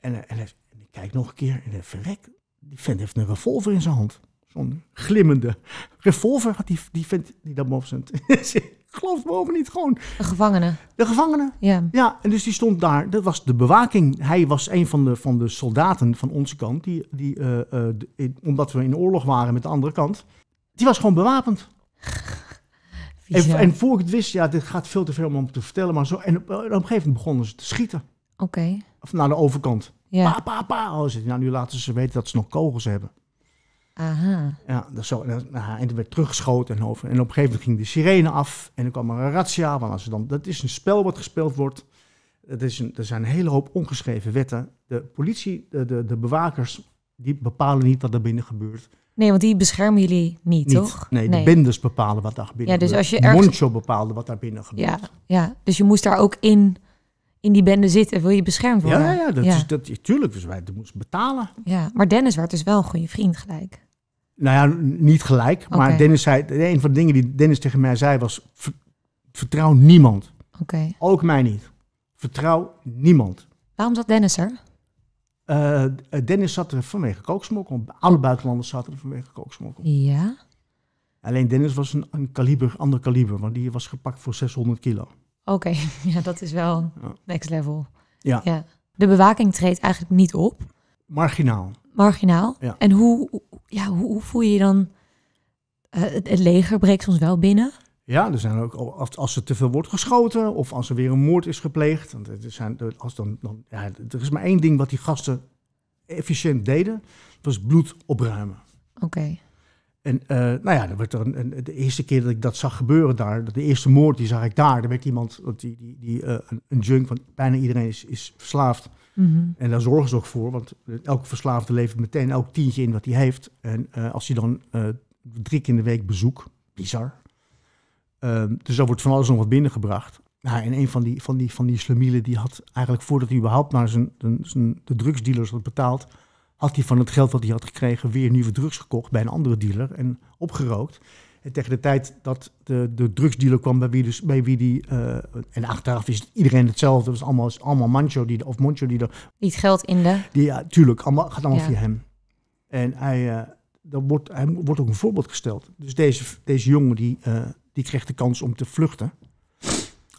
en, en, hij, en ik kijk nog een keer en hij verrek, die vent heeft een revolver in zijn hand. Zo'n glimmende revolver had die, die vent die dat boven zit geloof het boven niet, gewoon... De gevangene. De gevangene. Ja. Ja, en dus die stond daar. Dat was de bewaking. Hij was een van de, van de soldaten van onze kant, die, die, eh, eh, omdat we in oorlog waren met de andere kant. Die was gewoon bewapend. en, en voor ik het wist, ja, dit gaat veel te veel om te vertellen, maar zo... En op, een gegeven moment begonnen ze te schieten. Oké. Of naar de overkant. Ja. Pa, pa, pa. Oh, nou, nu laten ze weten dat ze nog kogels hebben. Aha. Ja, dat zo, en nou, er werd teruggeschoten. En, over, en op een gegeven moment ging de sirene af en er kwam er een razzia. Want als dan, dat is een spel wat gespeeld wordt. Dat is een, er zijn een hele hoop ongeschreven wetten. De politie, de, de, de bewakers, die bepalen niet wat er binnen gebeurt. Nee, want die beschermen jullie niet, toch? Nee, de bendes bepalen wat daar binnen ja, dus gebeurt. Als je Moncho bepaalde wat daar binnen gebeurt. Ja, ja, dus je moest daar ook in in die bende zit en wil je beschermd worden. Ja, ja, dat is dat, tuurlijk. Dus wij moesten betalen. Ja, maar Dennis werd dus wel een goede vriend gelijk. Nou ja, niet gelijk. Maar Dennis zei, een van de dingen die Dennis tegen mij zei was: vertrouw niemand. Oké. Ook mij niet. Vertrouw niemand. Waarom zat Dennis er? Eh, eh, Dennis zat er vanwege kooksmokkel. Alle buitenlanders zaten er vanwege kooksmokkel. Ja. Alleen Dennis was een, een kaliber, ander kaliber, want die was gepakt voor 600 kilo. Oké, ja, dat is wel next level. Ja. ja. De bewaking treedt eigenlijk niet op. Marginaal. Marginaal. Ja. En hoe, ja, hoe, hoe voel je je dan? Eh, het, leger breekt soms wel binnen. Ja, er zijn ook als, er te veel wordt geschoten of als er weer een moord is gepleegd. Want er, zijn, als dan, dan, ja, er is maar één ding wat die gasten efficiënt deden: dat was bloed opruimen. Oké. En eh, nou ja, werd er de eerste keer dat ik dat zag gebeuren daar, de eerste moord, die zag ik daar. Er werd iemand, die, die, die, eh, een junk, want bijna iedereen is, is verslaafd. Mhm. En daar zorgen ze ook voor, want eh, elke verslaafde levert meteen elk tientje in wat hij heeft. En als hij dan drie keer in de week bezoek, bizar. Ehm, dus daar wordt van alles nog wat binnengebracht. Nou, en een van die, van die, van die die had eigenlijk voordat hij überhaupt naar zijn, zijn de drugsdealers had betaald, had hij van het geld wat hij had gekregen weer nieuwe drugs gekocht bij een andere dealer en opgerookt. En tegen de tijd dat de, de drugsdealer kwam bij wie, dus, bij wie die... Uh, en achteraf is iedereen hetzelfde. Het was allemaal, allemaal Mancho die, of Moncho die er... niet geld in de... Die, ja, tuurlijk. Allemaal, gaat allemaal via hem. En hij, uh, eh, dat wordt, hij wordt ook een voorbeeld gesteld. Dus deze, deze jongen die, eh, die kreeg de kans om te vluchten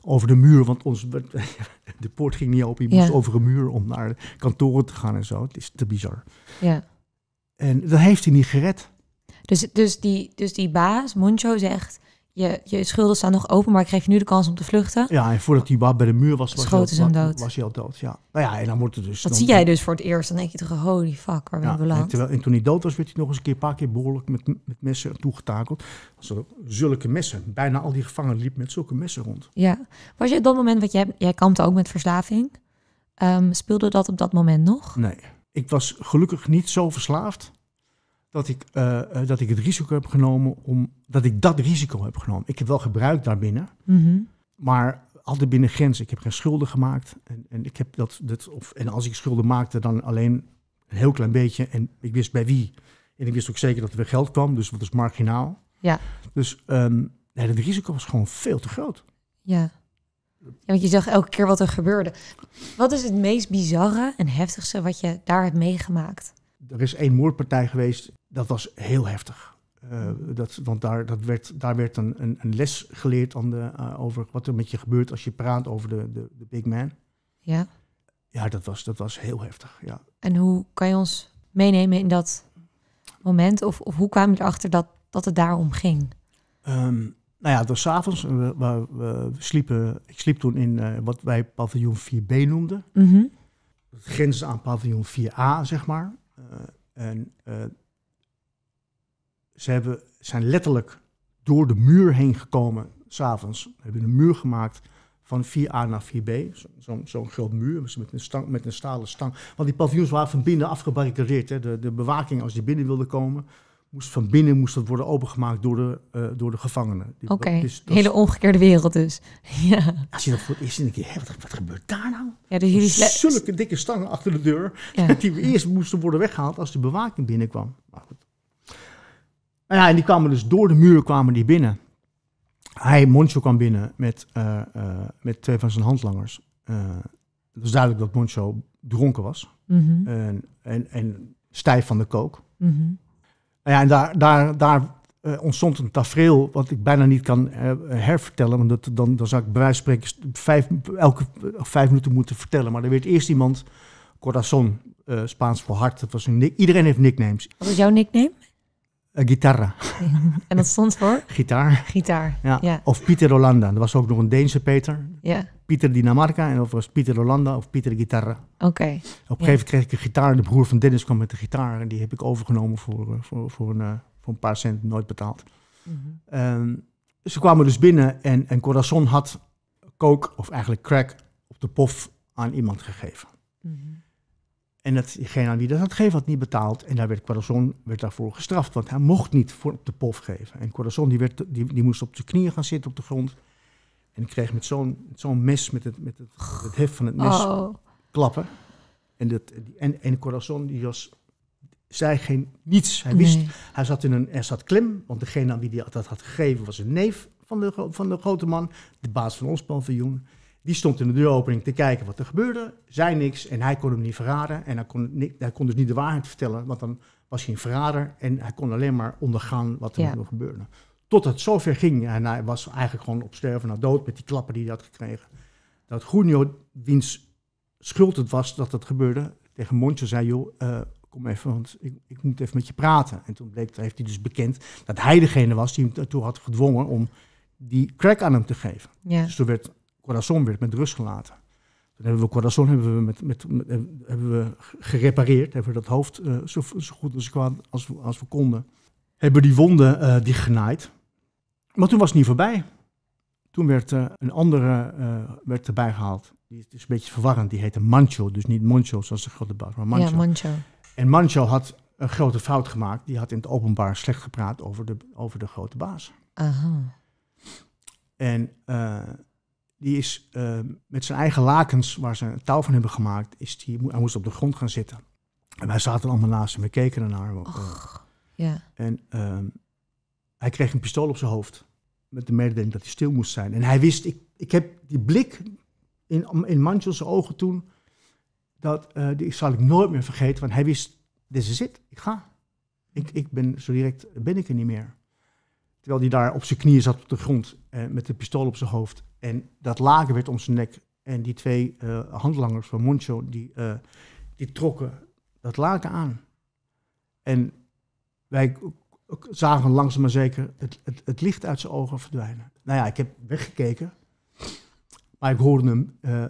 over de muur, want ons, de poort ging niet open. Je moest over een muur om naar kantoren te gaan en zo. Het is te bizar. Ja. En dat heeft hij niet gered. Dus, dus, die, dus die baas, Moncho, zegt je, je schulden staan nog open, maar ik geef je nu de kans om te vluchten. Ja, en voordat die bab bij de muur was, was, hij, al, dood. was hij al dood. Ja. Nou ja, en dan wordt het dus... Dat zie jij dus voor het eerst. Dan denk je toch, holy fuck, waar ben ik beland? En, terwijl, toen hij dood was, werd hij nog eens een keer, paar keer behoorlijk met, met messen toegetakeld. zulke messen. Bijna al die gevangenen liepen met zulke messen rond. Ja. Was je op dat moment, want jij, jij kampte ook met verslaving. Ehm, speelde dat op dat moment nog? Nee. Ik was gelukkig niet zo verslaafd dat ik, eh, eh, dat ik het risico heb genomen om. dat ik dat risico heb genomen. Ik heb wel gebruikt daarbinnen, mm maar altijd binnen grenzen. Ik heb geen schulden gemaakt. En, en, ik heb dat, dat, of, en als ik schulden maakte, dan alleen een heel klein beetje. En ik wist bij wie. En ik wist ook zeker dat er weer geld kwam, dus wat is marginaal. Ja. Dus um, nee, het risico was gewoon veel te groot. Ja. ja. Want je zag elke keer wat er gebeurde. Wat is het meest bizarre en heftigste wat je daar hebt meegemaakt? Er is één moordpartij geweest dat was heel heftig. Eh, dat, want daar, dat werd, daar werd een, een, les geleerd aan de, eh, over wat er met je gebeurt als je praat over de, de, de, big man. Ja. Ja, dat was, dat was heel heftig. Ja. En hoe kan je ons meenemen in dat moment? Of, of hoe kwam je erachter dat, dat het daarom ging? Ehm, nou ja, dat was avonds. Eh, we, we, we, sliepen, ik sliep toen in wat wij paviljoen 4B noemden. Mm -hmm. aan paviljoen 4A, zeg maar. en ze hebben, zijn letterlijk door de muur heen gekomen, s'avonds. Hebben een muur gemaakt van 4A naar 4B. Zo'n zo, zo groot muur met een, stang, met een stalen stang. Want die paviljoens waren van binnen afgebarricadeerd. Hè. De, de bewaking, als die binnen wilde komen, moest van binnen moest dat worden opengemaakt door de, eh, door de gevangenen. Oké, hele omgekeerde wereld dus. ja. Als je dat voor het eerst in een keer wat, gebeurt daar nou? Ja, dus jullie Zulke dikke stangen achter de deur, ja. die eerst moesten worden weggehaald als de bewaking binnenkwam. Maar goed, nou ja, en die kwamen dus door de muur kwamen die binnen. Hij, Moncho, kwam binnen met, eh, eh, met twee van zijn handlangers. Eh, het was duidelijk dat Moncho dronken was. Mhm. en, en, en, stijf van de kook. Mhm. nou ja, en daar, daar, daar ontstond een tafereel wat ik bijna niet kan hervertellen. Want dan, dan zou ik bij wijze van spreken vijf, elke vijf minuten moeten vertellen. Maar er werd eerst iemand, Corazon, Spaans voor hart. Dat was een, iedereen heeft nicknames. Wat is jouw nickname? Eh, Guitarra. en dat stond voor? Gitaar. Gitaar, ja. Of Pieter Rolanda. dat was ook nog een Deense Peter. Ja. Pieter Dinamarca en of was Pieter Rolanda of Pieter Gitaar Oké. Okay. Op een gegeven kreeg ik een gitaar de broer van Dennis kwam met de gitaar. En die heb ik overgenomen voor, eh, voor, voor, een, eh, voor een paar cent, nooit betaald. Mhm. Ehm, ze kwamen dus binnen en, en Corazon had coke, of eigenlijk crack, op de pof aan iemand gegeven. Mhm. En datgene aan wie dat had gegeven had niet betaald. En daar werd Corazon werd daarvoor gestraft, want hij mocht niet voor op de pof geven. En Corazon die werd, die, die moest op zijn knieën gaan zitten op de grond. En kreeg met zo'n zo'n mes, met het, met, het, het hef van het mes, oh. klappen. En, dat, en, en Corazon die was, zei geen niets. Hij wist, hij zat in een, er zat klem, want degene aan wie die dat had gegeven was een neef van de, van de grote man, de baas van ons paviljoen. Die stond in de deuropening te kijken wat er gebeurde, zei niks en hij kon hem niet verraden. En hij kon, hij kon dus niet de waarheid vertellen, want dan was hij een verrader en hij kon alleen maar ondergaan wat er ja. gebeurde. Tot het zover ging en hij was eigenlijk gewoon op sterven na dood met die klappen die hij had gekregen. Dat Groenio, wiens schuld het was dat dat gebeurde, tegen Montje zei: Joh, eh, kom even, want ik, ik, moet even met je praten. En toen bleek, heeft hij dus bekend dat hij degene was die hem toen had gedwongen om die crack aan hem te geven. Dus toen werd Corazon werd met rust gelaten. Toen hebben we Corazon hebben we met, met, eh, hebben we gerepareerd, hebben we dat hoofd eh, zo, zo, goed als, als, we, als we konden. Hebben die wonden eh, dicht genaaid. Maar toen was het niet voorbij. Toen werd een andere werd erbij gehaald. Die is, een beetje verwarrend, die heette Mancho. Dus niet Moncho zoals de grote baas, maar Mancho. Ja, Mancho. En Mancho had een grote fout gemaakt. Die had in het openbaar slecht gepraat over de, over de grote baas. Aha. En die is ehm, met zijn eigen lakens, waar ze een touw van hebben gemaakt, is die, hij moest op de grond gaan zitten. En wij zaten allemaal naast en we keken ernaar. Och, eh, ja. En ehm, hij kreeg een pistool op zijn hoofd. Met de mededeling dat hij stil moest zijn. En hij wist, ik, ik heb die blik in, in Manchels ogen toen. Dat, eh, die zal ik nooit meer vergeten. Want hij wist, dit is het, ik ga. Ik, ik ben, zo direct ben ik er niet meer. Terwijl hij daar op zijn knieën zat op de grond eh, met een pistool op zijn hoofd. En dat laken werd om zijn nek. En die twee uh, handlangers van Moncho, die, eh, die trokken dat laken aan. En wij zagen langzaam maar zeker het, het, het, licht uit zijn ogen verdwijnen. Nou ja, ik heb weggekeken. Maar ik hoorde hem uh,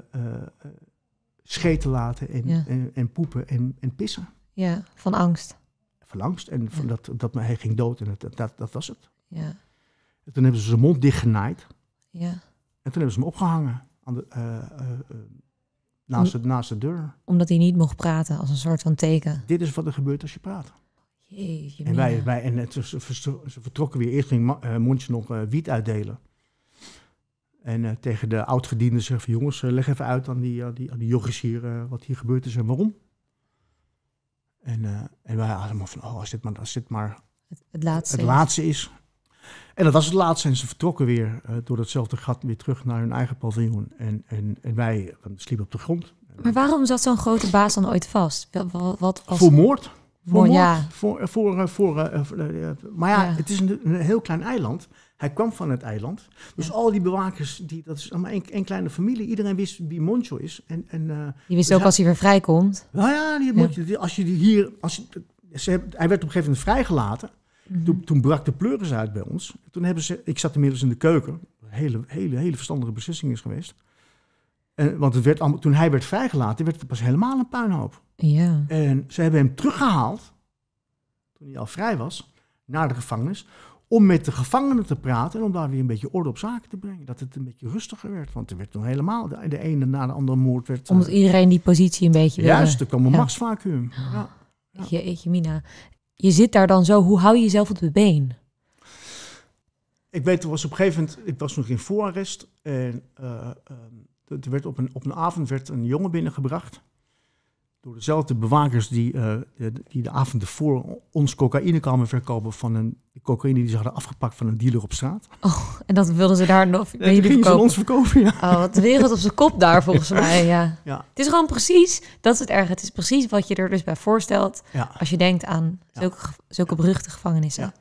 scheten laten en, en, poepen en, en pissen. Ja, van angst. Van angst en van dat, dat hij ging dood en dat, dat, dat was het. Ja. En toen hebben ze zijn mond dichtgenaaid. Ja. En toen hebben ze hem opgehangen aan de, eh, eh, eh, naast, de, naast de deur. Omdat hij niet mocht praten, als een soort van teken. Dit is wat er gebeurt als je praat. Jeetje en wij, wij en het, ze, vertrokken weer. Eerst ging uh, nog wiet uitdelen. En tegen de oud-gedienden van... jongens, leg even uit aan die, die, aan die hier... wat hier gebeurd is en waarom. En, en wij hadden maar van... oh, als dit maar, als dit maar het, het laatste, het laatste is. En dat was het laatste. En ze vertrokken weer eh, door datzelfde gat weer terug naar hun eigen paviljoen. En, en, en wij eh, sliepen op de grond. Maar waarom zat zo'n grote baas dan ooit vast? Wat, wat was... Voor moord. Voor, Ja. voor, eh, voor maar ja, het is een, heel klein eiland. Hij kwam van het eiland. Dus al die bewakers, die, dat is allemaal één kleine familie. Iedereen wist wie Moncho is. En, en, die wist dus ook als hij weer vrijkomt. Nou ja, die, Moet je, als je die hier... Als je, hij werd op een gegeven moment vrijgelaten. Mhm. toen, brak de pleuris uit bij ons. Toen hebben ze, ik zat inmiddels in de keuken. Hele, hele, hele verstandige beslissing is geweest. En, want het werd toen hij werd vrijgelaten, werd het pas helemaal een puinhoop. Ja. En ze hebben hem teruggehaald, toen hij al vrij was, naar de gevangenis. Om met de gevangenen te praten en om daar weer een beetje orde op zaken te brengen. Dat het een beetje rustiger werd. Want er werd toen helemaal de, ene na de andere moord. Werd, Omdat eh, iedereen die positie een beetje. Juist, er kwam een ja. machtsvacuum. Ah. Ja. Jeetje, Mina je zit daar dan zo. Hoe hou je jezelf op de been? Ik weet, er was op een gegeven moment, ik was nog in voorarrest. En uh, werd op, een, op een avond werd een jongen binnengebracht door dezelfde bewakers die, eh, die de avond ervoor ons cocaïne kwamen verkopen van een cocaïne die ze hadden afgepakt van een dealer op straat. Oh, en dat wilden ze daar nog bij jullie verkopen? Ze ons verkopen, ja. Oh, wat de wereld op zijn kop daar volgens mij, ja. ja. Het is gewoon precies, dat is het erg. Het is precies wat je er dus bij voorstelt ja. als je denkt aan zulke, zulke beruchte gevangenissen.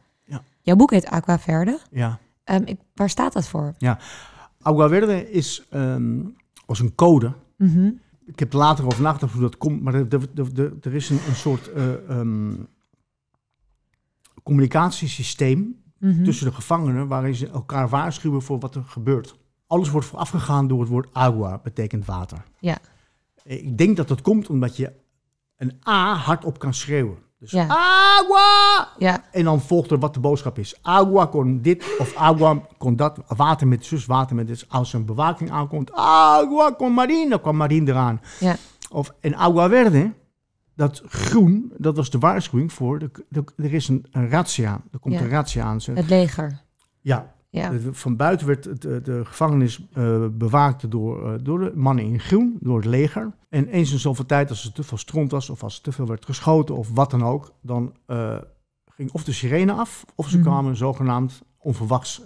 Jouw boek heet Aqua Verde. Ja. Um, ik, waar staat dat voor? Ja, Aqua Verde is ehm, als een code... Mm ik heb later over nagedacht hoe dat komt, maar er, er is een, een soort eh, ehm, communicatiesysteem mhm. tussen de gevangenen waarin ze elkaar waarschuwen voor wat er gebeurt. Alles wordt voorafgegaan door het woord agua, betekent water. Ja. Ik denk dat dat komt omdat je een A hardop kan schreeuwen. Dus ja. agua! En dan volgt er wat de boodschap is. Agua kon dit of agua kon dat. Water met zus, water met dus. Als een bewaking aankomt, agua kon marine, dan kwam marine eraan. Ja. Of, en agua verde, dat groen, dat was de waarschuwing voor, de, er is een, een razzia. Er komt een razzia aan. Het leger. Ja, ja. Eh, van buiten werd de, eh, de gevangenis uh, bewaakt door, door de mannen in groen, door het leger. En eens in zoveel tijd, als er te veel stront was of als er te veel werd geschoten of wat dan ook, dan ging of de sirene af of ze mhm. kwamen zogenaamd onverwachts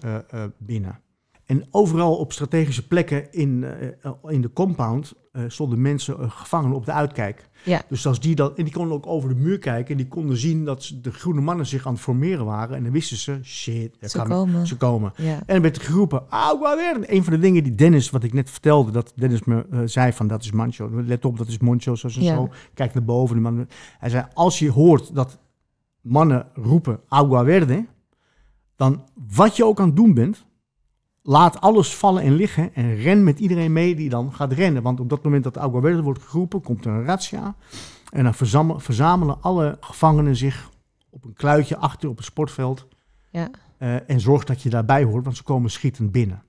binnen. En overal op strategische plekken in, eh, in de compound uh, stonden mensen eh, gevangen op de uitkijk. Ja. Dus als die dan en die konden ook over de muur kijken en die konden zien dat de groene mannen zich aan het formeren waren. En dan wisten ze, shit, ze, kan, komen. ze komen. En En werd geroepen. agua ah, weer. Een van de dingen die Dennis, wat ik net vertelde, dat Dennis me zei van dat is Mancho. Let op, dat is Moncho, zoals en zo. Kijk naar boven. De man. Hij zei, als je hoort dat mannen roepen agua ah, verde, dan wat je ook aan het doen bent, laat alles vallen en liggen en ren met iedereen mee die dan gaat rennen. Want op dat moment dat de Aguaberto wordt geroepen, komt er een razzia. En dan verzamelen, verzamelen alle gevangenen zich op een kluitje achter op het sportveld. Ja. Eh, en zorg dat je daarbij hoort, want ze komen schietend binnen.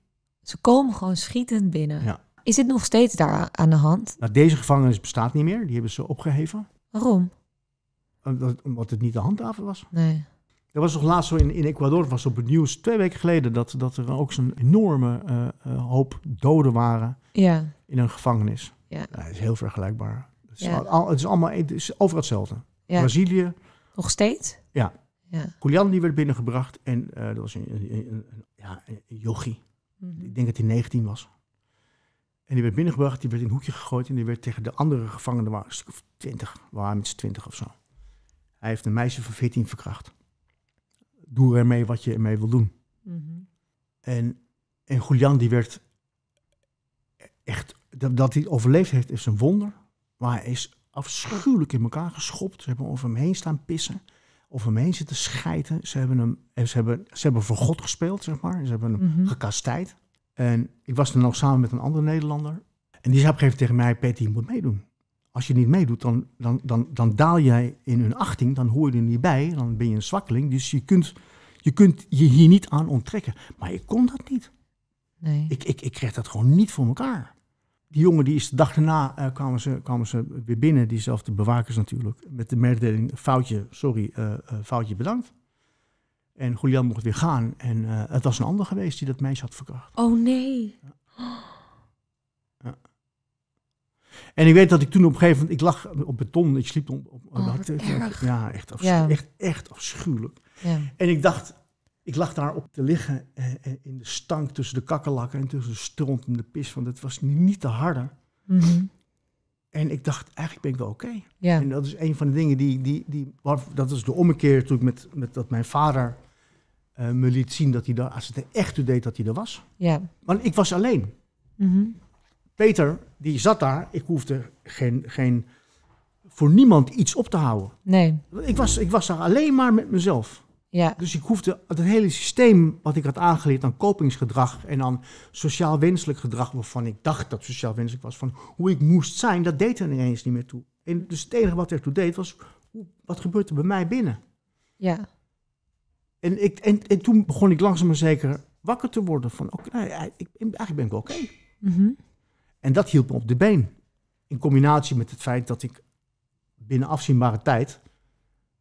Ze komen gewoon schietend binnen. Is dit nog steeds daar aan de hand? Nou, deze gevangenis bestaat niet meer. Die hebben ze opgeheven. Waarom? Omdat, omdat het niet de handhaven was. Nee. Er was nog laatst zo in, in Ecuador, was op het nieuws twee weken geleden, dat, dat er ook zo'n enorme eh, eh, hoop doden waren ja. in een gevangenis. Ja. ja dat is heel vergelijkbaar. Het is, ja. het is allemaal het overal hetzelfde. Ja. Brazilië. Nog steeds? Ja. ja. die werd binnengebracht en dat eh, was een, een, ja, een yogi. Mhm. Ik denk dat hij 19 was. En die werd binnengebracht, die werd in een hoekje gegooid en die werd tegen de andere gevangenen, waar, 20, waar met 20 of zo. Hij heeft een meisje van 14 verkracht doe ermee wat je ermee wil doen. Mhm. En, en Julian die werd echt, dat, dat hij overleefd heeft is een wonder. Maar hij is afschuwelijk in elkaar geschopt. Ze hebben over hem heen staan pissen. Over hem heen zitten schijten. Ze hebben hem ze hebben, ze hebben voor God gespeeld, zeg maar. Ze hebben hem mm gekastijd. En ik was dan nog samen met een andere Nederlander. En die zei op een gegeven moment tegen mij: Peter, moet meedoen. Als je niet meedoet, dan, dan, dan, dan daal jij in hun achting, dan hoor je er niet bij, dan ben je een zwakkeling. Dus je kunt je, kunt je hier niet aan onttrekken. Maar ik kon dat niet. Nee. Ik, ik, ik kreeg dat gewoon niet voor elkaar. Die jongen die is de dag daarna eh, kwamen, ze, kwamen ze weer binnen, diezelfde bewakers natuurlijk, met de mededeling: foutje, sorry, eh, eh, foutje bedankt. En Julian mocht weer gaan. En het was een ander geweest die dat meisje had verkracht. Oh nee. Ja. En ik weet dat ik toen op een gegeven moment, ik lag op beton, ik sliep op, op, oh, Ja, echt, afschuwelijk, echt, echt afschuwelijk. Ja. En ik dacht, ik lag op te liggen eh, eh, in de stank tussen de kakkelakken en tussen de stront en de pis, want het was niet te harder. Mhm. En ik dacht, eigenlijk ben ik wel oké. En dat is een van de dingen die, die, die dat is de ommekeer natuurlijk met, met dat mijn vader eh, me liet zien dat hij daar, als het echt toe deed, dat hij er was. Ja. Want ik was alleen. Mhm. Peter, die zat daar. Ik hoefde geen, geen, voor niemand iets op te houden. Nee. Ik was, ik was daar alleen maar met mezelf. Ja. Dus ik hoefde het hele systeem wat ik had aangeleerd aan kopingsgedrag en aan sociaal wenselijk gedrag, waarvan ik dacht dat sociaal wenselijk was, van hoe ik moest zijn, dat deed er ineens niet meer toe. En dus het enige wat ertoe deed was, wat gebeurt er bij mij binnen? Ja. En, ik, en, en toen begon ik langzaam maar zeker wakker te worden van, oké, nou eigenlijk ben ik oké. Mhm. En dat hield me op de been. In combinatie met het feit dat ik binnen afzienbare tijd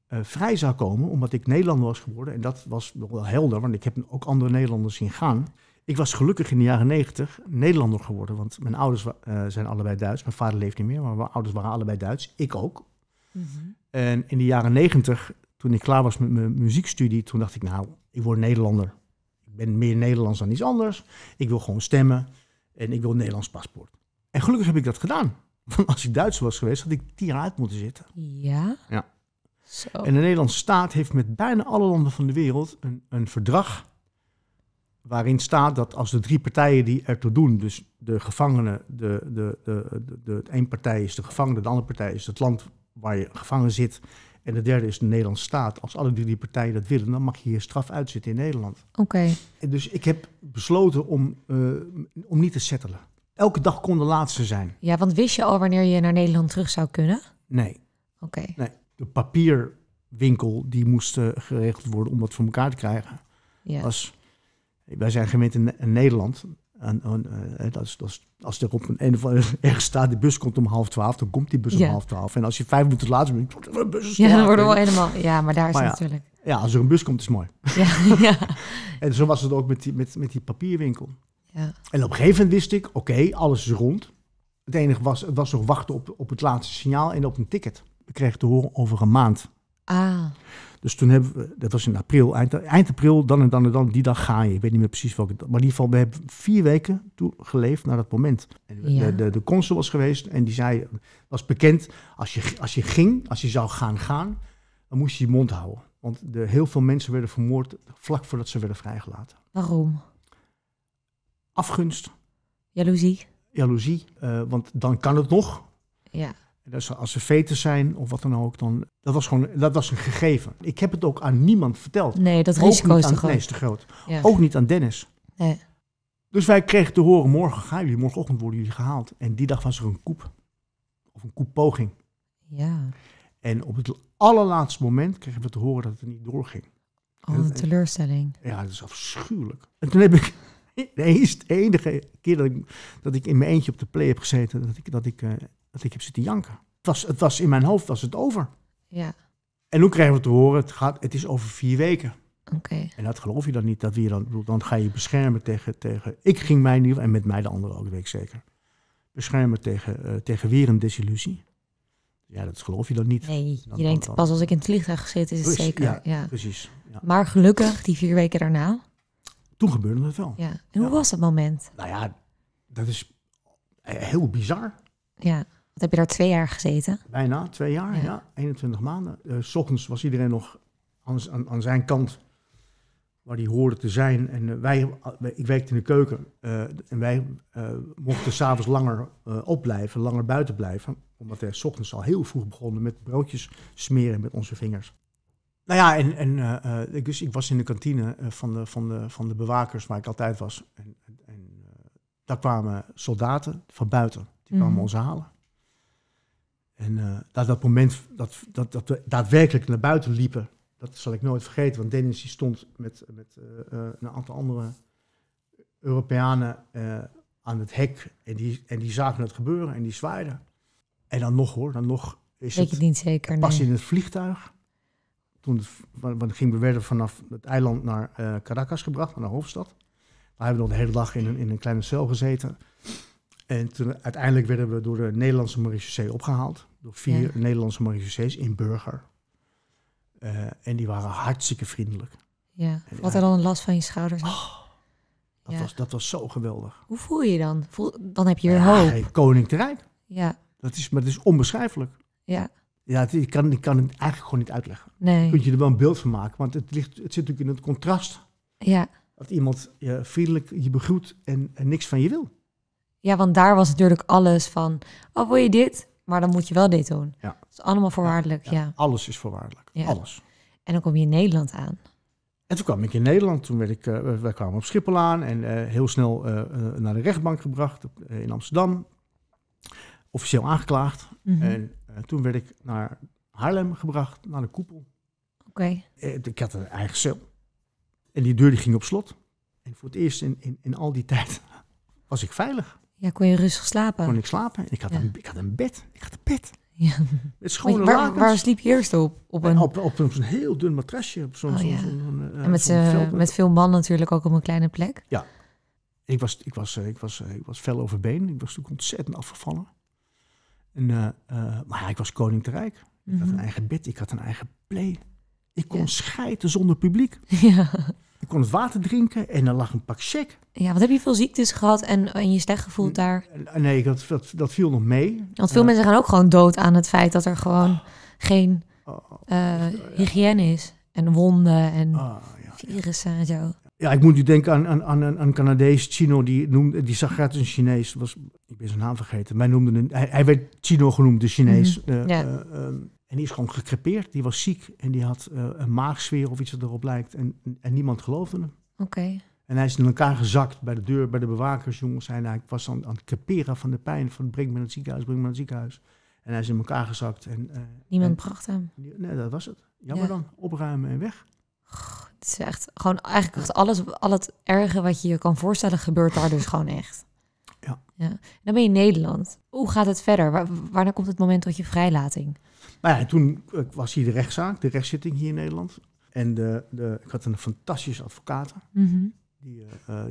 eh, vrij zou komen, omdat ik Nederlander was geworden. En dat was nog wel helder, want ik heb ook andere Nederlanders zien gaan. Ik was gelukkig in de jaren negentig Nederlander geworden, want mijn ouders eh, zijn allebei Duits. Mijn vader leeft niet meer, maar mijn ouders waren allebei Duits. Ik ook. Mhm. En in de jaren negentig, toen ik klaar was met mijn muziekstudie, toen dacht ik, nou, ik word Nederlander. Ik ben meer Nederlands dan iets anders. Ik wil gewoon stemmen. En ik wil een Nederlands paspoort. En gelukkig heb ik dat gedaan. Want als ik Duits was geweest, had ik tien jaar uit moeten zitten. Ja? Ja. Zo. En de Nederlandse staat heeft met bijna alle landen van de wereld een, een verdrag... waarin staat dat als de drie partijen die ertoe doen... dus de gevangenen, de, de, de, de, de, de, partij is de gevangene... de andere partij is het land waar je gevangen zit... En de derde is de Nederlandse staat. Als alle drie die partijen dat willen, dan mag je hier straf uitzitten in Nederland. Oké. Dus ik heb besloten om, eh, om niet te settelen. Elke dag kon de laatste zijn. Ja, want wist je al wanneer je naar Nederland terug zou kunnen? Nee. Oké. Nee. De papierwinkel die moest eh, geregeld worden om dat voor elkaar te krijgen. Ja. Was, wij zijn gemeente in Nederland. En, en eh, dat is, als er op een, een of andere ergens staat, die bus komt om half twaalf, dan komt die bus om half twaalf. En als je vijf minuten later bent, bus Ja, dan worden we helemaal. Ja, maar daar is natuurlijk. Ja, als er een bus komt, is mooi. Ja, en zo was het ook met die, met, met die papierwinkel. Ja. En op een gegeven moment wist ik, oké, alles is rond. Het enige was, het was nog wachten op, op het laatste signaal en op een ticket. We kregen te horen over een maand. Ah. Dus toen hebben we, dat was in april, eind, eind, april, dan en dan en dan, die dag ga je. Ik weet niet meer precies welke. Maar in ieder geval, we hebben vier weken toe geleefd naar dat moment. De, de, de, consul was geweest en die zei, was bekend, als je, als je ging, als je zou gaan gaan, dan moest je je mond houden. Want de, heel veel mensen werden vermoord vlak voordat ze werden vrijgelaten. Waarom? Afgunst. Jaloezie. Jaloezie, eh, want dan kan het nog. Ja. Dus als ze veters zijn of wat dan ook, dan, dat, was gewoon, dat was een gegeven. Ik heb het ook aan niemand verteld. Nee, dat risico is te, groot. Nee, is te groot. Ook niet aan Dennis. Nee. Dus wij kregen te horen, morgen gaan jullie, morgenochtend worden jullie gehaald. En die dag was er een koep. Of een poging. Ja. En op het allerlaatste moment kregen we te horen dat het niet doorging. Oh, een teleurstelling. Ja, dat is afschuwelijk. En toen heb ik de enige keer dat ik, dat ik in mijn eentje op de play heb gezeten, dat ik, dat ik eh, dat ik heb zitten janken. Het was, het was in mijn hoofd was het over. Ja. En hoe kregen we te horen, het, gaat, het is over vier weken. Oké. En dat geloof je dan niet, dat wie dan, dan ga je beschermen tegen, tegen. Ik ging mij niet, en met mij de andere ook, weet zeker. Beschermen tegen, eh, tegen weer een desillusie. Ja, dat geloof je dan niet. Nee, je denkt pas als ik in het vliegtuig zit is het zeker. Ja, precies. Ja. Maar gelukkig, die vier weken daarna. Toen gebeurde het wel. Ja. En hoe was dat moment? Nou ja, dat is eh, heel bizar. Ja. Wat heb je daar twee jaar gezeten? Bijna twee jaar, ja. 21 maanden. Uh, s ochtends was iedereen nog aan, aan, aan, zijn kant waar die hoorde te zijn. En eh, wij, eh, ik werkte in de keuken en wij mochten s'avonds langer opblijven, langer buiten blijven. Omdat we s ochtends al heel vroeg begonnen met broodjes smeren met onze vingers. Nou ja, en, en dus ik was in de kantine van, de, van, de, van de bewakers waar ik altijd was. En, en daar kwamen soldaten van buiten, die kwamen mhm. ons halen. En eh, dat, dat moment dat, dat, dat we daadwerkelijk naar buiten liepen, dat zal ik nooit vergeten. Want Dennis die stond met, met eh, eh, een aantal andere Europeanen aan het hek. En die, en die zagen het gebeuren en die zwaaiden. En dan nog hoor, dan nog is het, zeker, pas in het vliegtuig. Toen het, we werden vanaf het eiland naar Caracas gebracht, naar de hoofdstad. Daar hebben we nog de hele dag in een, in een kleine cel gezeten. En toen, uiteindelijk werden we door de Nederlandse C opgehaald door vier Nederlandse marechaussees in Burger. Eh, en die waren hartstikke vriendelijk. Ja, wat er dan een last van je schouders? Oh, dat, was, dat was zo geweldig. Hoe voel je je dan? Voel, dan heb je weer ja, hoop. Hey, koninkrijk. Ja. Dat is, maar dat is onbeschrijfelijk. Ja. Ja, ik, kan, ik kan het eigenlijk gewoon niet uitleggen. Nee. kun je er wel een beeld van maken, want het, ligt, het zit natuurlijk in het contrast. Ja. Dat iemand je vriendelijk je begroet en, en niks van je wil. Ja, want daar was natuurlijk alles van, oh wil je dit? Maar dan moet je wel dit doen. Ja. Het is allemaal voorwaardelijk, ja. Alles is voorwaardelijk. Alles. En dan kom je in Nederland aan. En toen kwam ik in Nederland. Toen werd ik, uh, kwamen op Schiphol aan en eh, heel snel eh, naar de rechtbank gebracht in Amsterdam. Officieel aangeklaagd. Mhm. En toen werd ik naar Haarlem gebracht, naar de koepel. Oké. Ik had een eigen cel. En die deur die ging op slot. En voor het eerst in, in, in al die tijd was ik veilig. Ja, kon je rustig slapen? Kon ik slapen. Ik had, een, ik had een bed. Ik had een bed. Ja. Met schone waar, lakens. Waar sliep je eerst op? Op een, op, op een heel dun matrasje. Op zo'n, oh, eh, en met, zo met veel man natuurlijk ook op een kleine plek. Ja. Ik was, ik was, eh, ik was, eh, ik was fel been. Ik was natuurlijk ontzettend afgevallen. En, maar ja, ik was koning te rijk. Ik had mhm. een eigen bed. Ik had een eigen play. Ik kon ja. scheiden zonder publiek. Ja kon het water drinken en dan lag een pak sec. Ja, wat heb je veel ziektes gehad en, en je slecht gevoeld daar? Nee, dat, dat, dat viel nog mee. Want veel eh, mensen gaan ook gewoon dood aan het feit dat er gewoon ah. geen oh, oh, oh. Eh, eh, hygiëne is. En wonden en ah, virussen ja. en zo. Ja, ik moet nu denken aan, aan, aan, een Canadees, Chino, die, noemde, die zag een Chinees. Was, ik ben zijn naam vergeten. Mij noemde een, hij, hij werd Chino genoemd, de Chinees. Mhm. Ehm, en die is gewoon gekrepeerd. Die was ziek en die had eh, een maagsfeer of iets wat erop lijkt. En, en niemand geloofde hem. Oké. En hij is in elkaar gezakt bij de deur, bij de bewakers. Jongens, hij, Ik was aan, aan het creperen van de pijn. Van breng me naar het ziekenhuis, breng me naar het ziekenhuis. En hij is in elkaar gezakt. En, eh, niemand bracht hem. Nee, dat was het. Jammer dan. Opruimen en weg. het is echt gewoon eigenlijk alles, al het erge wat je je kan voorstellen gebeurt daar dus gewoon echt. Ja. ja. dan ben je in Nederland. Hoe gaat het verder? Waarna wanneer komt het moment tot je vrijlating? Maar nou toen eh, was hier de rechtszaak, de rechtszitting hier in Nederland. En de, de, ik had een fantastische advocaat. Mm die,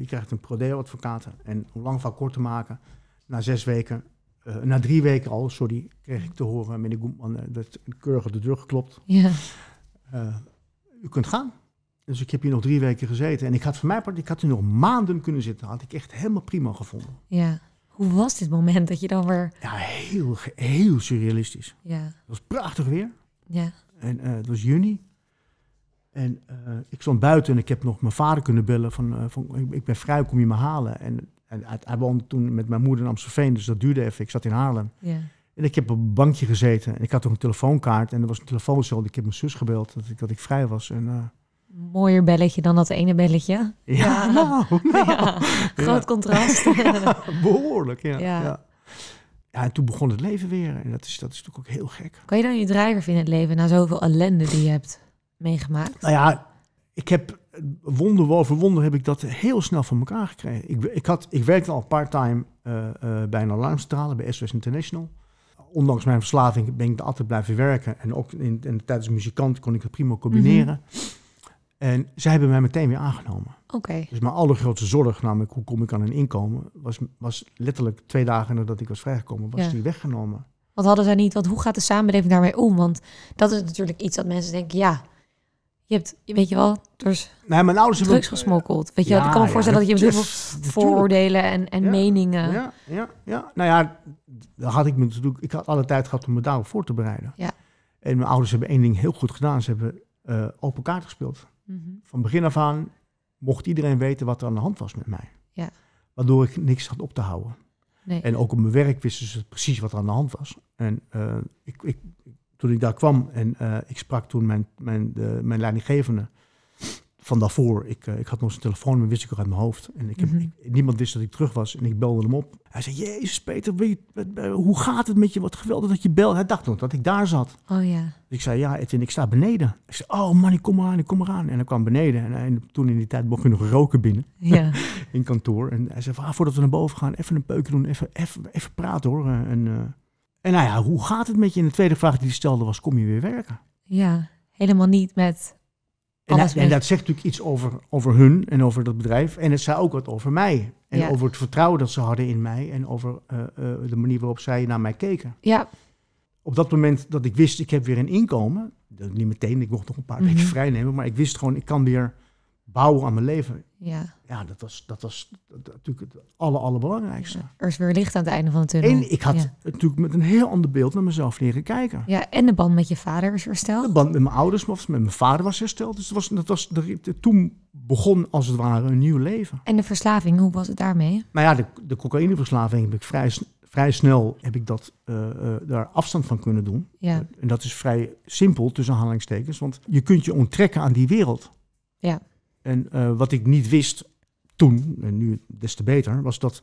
krijgt een prodeo-advocaat. En om lang van kort te maken, na zes weken, na drie weken al, sorry, kreeg ik te horen, meneer Goemman, dat keurig op de deur geklopt. u kunt gaan. Dus ik heb hier nog drie weken gezeten. En ik had voor mij part, ik had hier nog maanden kunnen zitten. Had ik echt helemaal prima gevonden. Ja. Hoe was dit moment dat je dan weer... Ja, heel, heel surrealistisch. Ja. Het was prachtig weer. Ja. En uh, het was juni. En eh, ik stond buiten en ik heb nog mijn vader kunnen bellen van, eh, van ik, ik, ben vrij, kom je me halen? En, en hij woonde toen met mijn moeder in Amstelveen, dus dat duurde even. Ik zat in Haarlem. Ja. En ik heb op een bankje gezeten en ik had ook een telefoonkaart en er was een telefooncel. Ik heb mijn zus gebeld dat ik, dat ik vrij was. En mooier belletje dan dat ene belletje. Ja, Nou, groot contrast. behoorlijk, ja. ja. en toen begon het leven weer. En dat is, dat is natuurlijk ook heel gek. Kan je dan je drijver vinden in het leven na zoveel ellende die je hebt meegemaakt? Nou ja, ik heb wonder over wonder heb ik dat heel snel voor elkaar gekregen. Ik, ik, had, ik werkte al part-time eh, eh, bij een alarmcentrale, bij SOS International. Ondanks mijn verslaving ben ik altijd blijven werken. En ook in, tijdens muzikant kon ik het prima combineren. Mhm. En zij hebben mij meteen weer aangenomen. Oké. Dus mijn allergrootste zorg, namelijk hoe kom ik aan een inkomen, was, was letterlijk twee dagen nadat ik was vrijgekomen, was die weggenomen. Wat hadden zij niet? Want hoe gaat de samenleving daarmee om? Want dat is natuurlijk iets dat mensen denken, ja, je hebt, weet je wel, dus nee, mijn ouders drugs gesmokkeld. Weet je ik kan me voorstellen dat, je heel vooroordelen en, en meningen... Ja, ja, ja, nou ja, daar had ik me natuurlijk... Ik had alle tijd gehad om me daarop voor te bereiden. Ja. En mijn ouders hebben één ding heel goed gedaan. Ze hebben uh, open kaart gespeeld. Mhm. Van begin af aan mocht iedereen weten wat er aan de hand was met mij. Ja. Waardoor ik niks had op te houden. Nee. En ook op mijn werk wisten ze precies wat er aan de hand was. En eh, ik, ik, toen ik daar kwam en eh, ik sprak toen mijn, mijn, de, mijn leidinggevende van daarvoor. Ik, eh, ik had nog zijn telefoon, maar wist ik nog uit mijn hoofd. En ik heb, mhm. niemand wist dat ik terug was. En ik belde hem op. Hij zei, jezus Peter, je, eh, hoe gaat het met je? Wat geweldig dat je belt. Hij dacht nog dat ik daar zat. Oh ja. Dus ik zei, ja Edwin, ik sta beneden. Ik zei, oh man, ik kom eraan, ik kom eraan. En hij kwam beneden. En, toen in die tijd mocht je nog roken binnen. Ja. in kantoor. En hij zei, ah, voordat we naar boven gaan, even een peukje doen. Even, even, even praten hoor. Eh, en, en nou ja, hoe gaat het met je? En de tweede vraag die hij stelde was, kom je weer werken? Ja, helemaal niet met en, dat, zegt natuurlijk iets over, over hun en over dat bedrijf. En het zei ook wat over mij. En over het vertrouwen dat ze hadden in mij. En over eh, eh, de manier waarop zij naar mij keken. Ja. Op dat moment dat ik wist, ik heb weer een inkomen. niet meteen, ik mocht nog een paar mm -hmm. weken vrij nemen. Maar ik wist gewoon, ik kan weer bouwen aan mijn leven. Ja, ja dat was, dat was natuurlijk het aller, allerbelangrijkste. Ja, er is weer licht aan het einde van de tunnel. En ik had ja. natuurlijk met een heel ander beeld naar mezelf leren kijken. Ja, en de band met je vader is hersteld? De band met mijn ouders, of met mijn vader was hersteld. Dus dat was, dat was, toen begon als het ware een nieuw leven. En de verslaving, hoe was het daarmee? Nou ja, de, de cocaïneverslaving heb ik vrij, vrij snel heb ik dat, eh, eh, daar afstand van kunnen doen. Ja. en dat is vrij simpel, tussen aanhalingstekens. Want je kunt je onttrekken aan die wereld. Ja. En eh, wat ik niet wist toen, en nu des te beter, was dat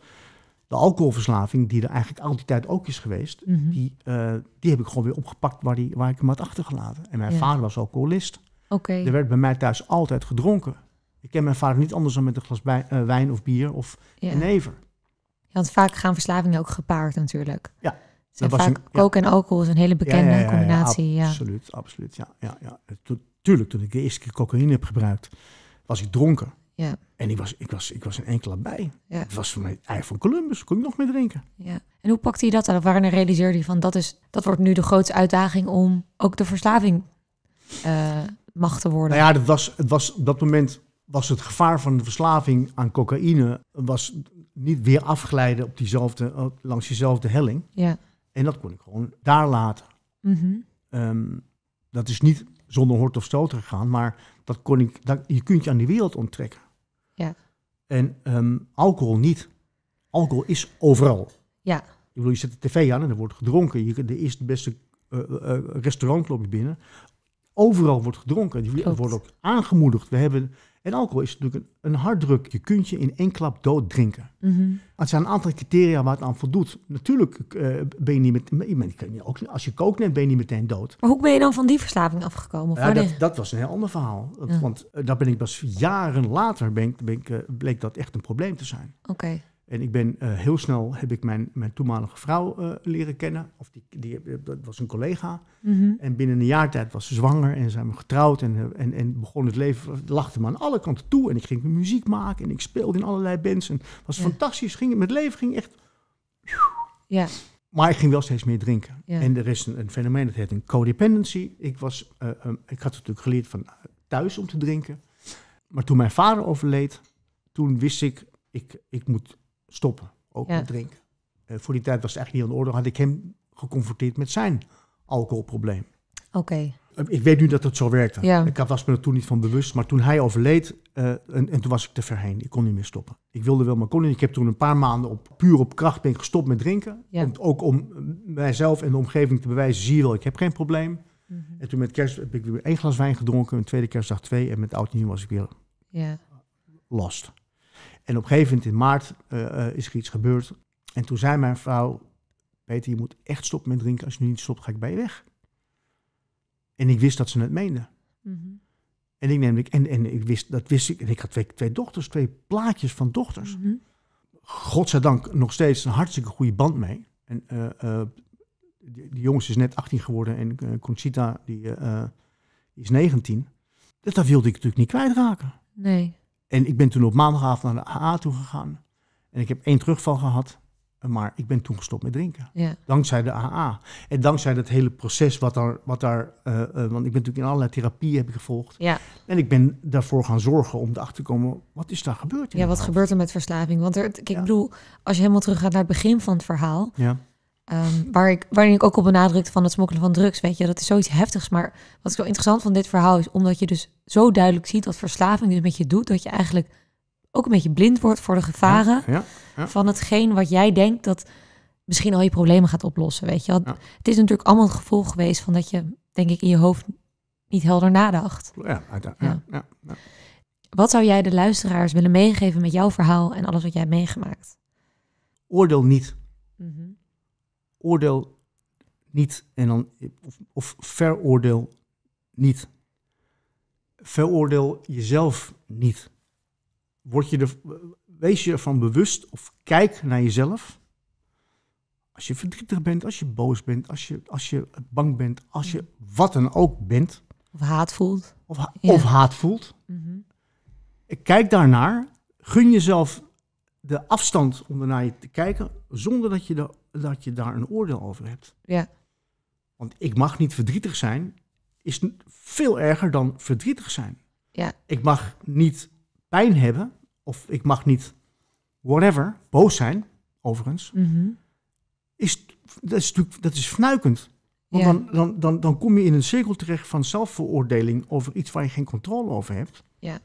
de alcoholverslaving, die er eigenlijk al die tijd ook is geweest, mhm. die, eh, die heb ik gewoon weer opgepakt waar, die, waar ik hem had achtergelaten. En mijn vader was alcoholist. Oké. Er werd bij mij thuis altijd gedronken. Ik ken mijn vader niet anders dan met een glas eh, wijn of bier of ja. Ja, want vaak gaan verslavingen ook gepaard natuurlijk. Ja. Dus dat was vaak een, en alcohol is een hele bekende combinatie. Ja, absoluut, absoluut. Ja, ja, ja. Tuurlijk, toen ik de eerste keer cocaïne heb gebruikt, was ik dronken. Ja. En ik was, ik, was, ik was een enkele bij. Ja. Het was voor mij eigen van Columbus, kon ik nog meer drinken. Ja. En hoe pakte hij dat aan? Of realiseerde hij van dat, is, dat wordt nu de grootste uitdaging om ook de verslaving uh, mag te worden? Nou ja, dat was, het was, op dat moment was het gevaar van de verslaving aan cocaïne was niet weer afglijden op diezelfde, eh, langs diezelfde helling. Ja. En dat kon ik gewoon daar laten. Mhm. Ehm, dat is niet zonder hort of stoot gegaan, maar dat kon ik, dat, je kunt je aan de wereld onttrekken. Ja. En um, alcohol niet. Alcohol is overal. Ja. Ik bedoel, je zet de tv aan en er wordt gedronken. Je, de eerste beste uh, restaurant loopt binnen. Overal wordt gedronken. Die wordt ook aangemoedigd. We hebben en alcohol is natuurlijk een, harddruk. Je kunt je in één klap dood drinken. -hmm. Het zijn een aantal criteria waar het aan voldoet. Natuurlijk eh, ben je niet meteen... Als je kookt, net ben je niet meteen dood. Maar hoe ben je dan van die verslaving afgekomen? Ja, dat, dat, was een heel ander verhaal. Want eh, daar ben ik pas jaren later... Ben ik, eh, bleek dat echt een probleem te zijn. Oké. En ik ben eh, heel snel, heb ik mijn, mijn toenmalige vrouw eh, leren kennen. Of die, die, eh, dat was een collega. Mhm. En binnen een jaar tijd was ze zwanger en zijn we getrouwd. En, en, en begon het leven, lachte me aan alle kanten toe. En ik ging muziek maken en ik speelde in allerlei bands. En het was fantastisch. Ging, mijn leven ging echt... Ja. Maar ik ging wel steeds meer drinken. En er is een, een, fenomeen dat heet een codependency. Ik, was, uh, ik had natuurlijk geleerd van thuis om te drinken. Maar toen mijn vader overleed, toen wist ik, ik, ik moet stoppen, ook met drinken. Eh, voor die tijd was het echt niet aan de orde, had ik hem geconfronteerd met zijn alcoholprobleem. Oké. Eh, ik weet nu dat het zo werkte. Ja. Ik was me er toen niet van bewust. Maar toen hij overleed, eh, en, toen was ik te verheen. Ik kon niet meer stoppen. Ik wilde wel, maar kon niet. Ik heb toen een paar maanden op, puur op kracht ben gestopt met drinken. Ja. ook om mijzelf en de omgeving te bewijzen, zie je wel, ik heb geen probleem. Mhm. En toen met kerst heb ik weer één glas wijn gedronken. Een tweede kerstdag twee. En met oud nieuw was ik weer ja. lost. En op een gegeven moment in maart eh, eh, is er iets gebeurd. En toen zei mijn vrouw, Peter, je moet echt stoppen met drinken. Als je nu niet stopt, ga ik bij je weg. En ik wist dat ze het meende. Mhm. En ik neemde, en, en ik wist, dat wist ik. En ik had twee, twee dochters, twee plaatjes van dochters. Mhm. Godzijdank nog steeds een hartstikke goede band mee. En eh, die, jongens is net 18 geworden en uh, Conchita die, is 19. Dat, dat wilde ik natuurlijk niet kwijtraken. Nee. En ik ben toen op maandagavond naar de AA toe gegaan. En ik heb één terugval gehad. Maar ik ben toen gestopt met drinken. Dankzij de AA. En dankzij dat hele proces wat daar... Wat daar eh, eh, want ik ben natuurlijk in allerlei therapieën heb gevolgd. Ja. En ik ben daarvoor gaan zorgen om erachter te komen... wat is daar gebeurd? Ja, wat gebeurt er met verslaving? Want er, ik bedoel, als je helemaal terug gaat naar het begin van het verhaal... Ja Um, waar ik, waarin ik ook op benadrukt van het smokkelen van drugs, weet je, dat is zoiets heftigs. Maar wat ik zo interessant van dit verhaal is, omdat je dus zo duidelijk ziet wat verslaving dus met je doet, dat je eigenlijk ook een beetje blind wordt voor de gevaren van hetgeen wat jij denkt dat misschien al je problemen gaat oplossen, weet je. Want het is natuurlijk allemaal het gevoel geweest van dat je, denk ik, in je hoofd niet helder nadacht. Ja, ja. Wat zou jij de luisteraars willen meegeven met jouw verhaal en alles wat jij hebt meegemaakt? Oordeel niet. Mm oordeel niet en dan, of, of veroordeel niet. Veroordeel jezelf niet. Word je er, wees je ervan bewust of kijk naar jezelf. Als je verdrietig bent, als je boos bent, als je, als je bang bent, als je wat dan ook bent. Of haat voelt. Of, of haat voelt. Mhm. Kijk daarnaar. Gun jezelf de afstand om ernaar te kijken, zonder dat je, dat je daar een oordeel over hebt. Ja. Want ik mag niet verdrietig zijn, is veel erger dan verdrietig zijn. Ja. Ik mag niet pijn hebben, of ik mag niet whatever, boos zijn, overigens. Mm is, dat, is natuurlijk, dat is fnuikend. Want dan, dan, dan, dan kom je in een cirkel terecht van zelfveroordeling over iets waar je geen controle over hebt. Ja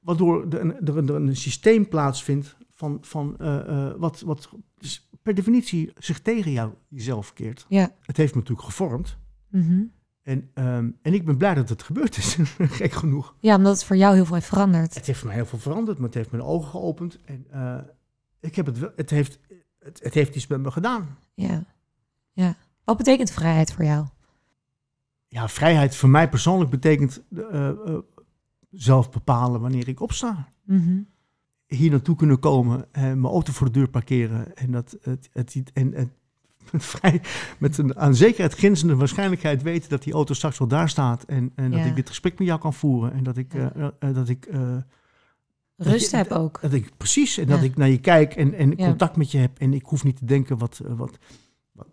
waardoor er een, er een, systeem plaatsvindt van, van eh, eh, wat, wat dus per definitie zich tegen jou, jezelf keert. Ja. Het heeft me natuurlijk gevormd. Mm -hmm. En, ehm, en ik ben blij dat het gebeurd is, gek genoeg. Ja, omdat het voor jou heel veel heeft veranderd. Het heeft voor mij heel veel veranderd, maar het heeft mijn ogen geopend. En eh, ik heb het, het, heeft, het, heeft iets met me gedaan. Ja. ja. Wat betekent vrijheid voor jou? Ja, vrijheid voor mij persoonlijk betekent zelf bepalen wanneer ik opsta. Mhm. Hier naartoe kunnen komen, en eh, mijn auto voor de deur parkeren en dat het, het, en, met vrij, met een aan zekerheid grenzende waarschijnlijkheid weten dat die auto straks wel daar staat. En, en dat ik dit gesprek met jou kan voeren. En dat ik. Eh, eh, dat ik Rust heb ook. Dat ik, precies. En dat ik naar je kijk en, en contact met je heb. En ik hoef niet te denken wat, wat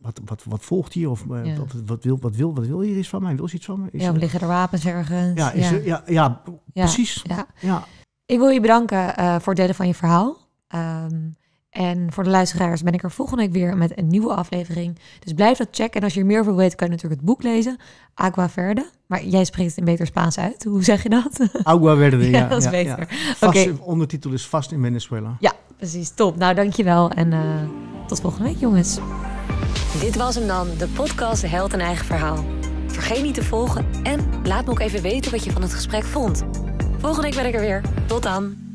wat, wat, wat, volgt hier? Of eh, wat, wat, wil, wat, wil, wat wil hier iets van mij? Wil ze iets van mij? ja, er... liggen er wapens ergens? Ja, is ja. ja, precies. Ja. Ik wil je bedanken eh, voor het delen van je verhaal. Ehm, en voor de luisteraars ben ik er volgende week weer met een nieuwe aflevering. Dus blijf dat checken. En als je er meer over weet, kan je natuurlijk het boek lezen. Aqua Verde. Maar jij spreekt het in beter Spaans uit. Hoe zeg je dat? Agua Verde, ja. dat is beter. Ondertitel is Vast in Venezuela. Ja, precies. Top. Nou, dankjewel. En eh, tot volgende week, jongens. Dit was hem dan, de podcast Held een Eigen Verhaal. Vergeet niet te volgen en laat me ook even weten wat je van het gesprek vond. Volgende week ben ik er weer. Tot dan.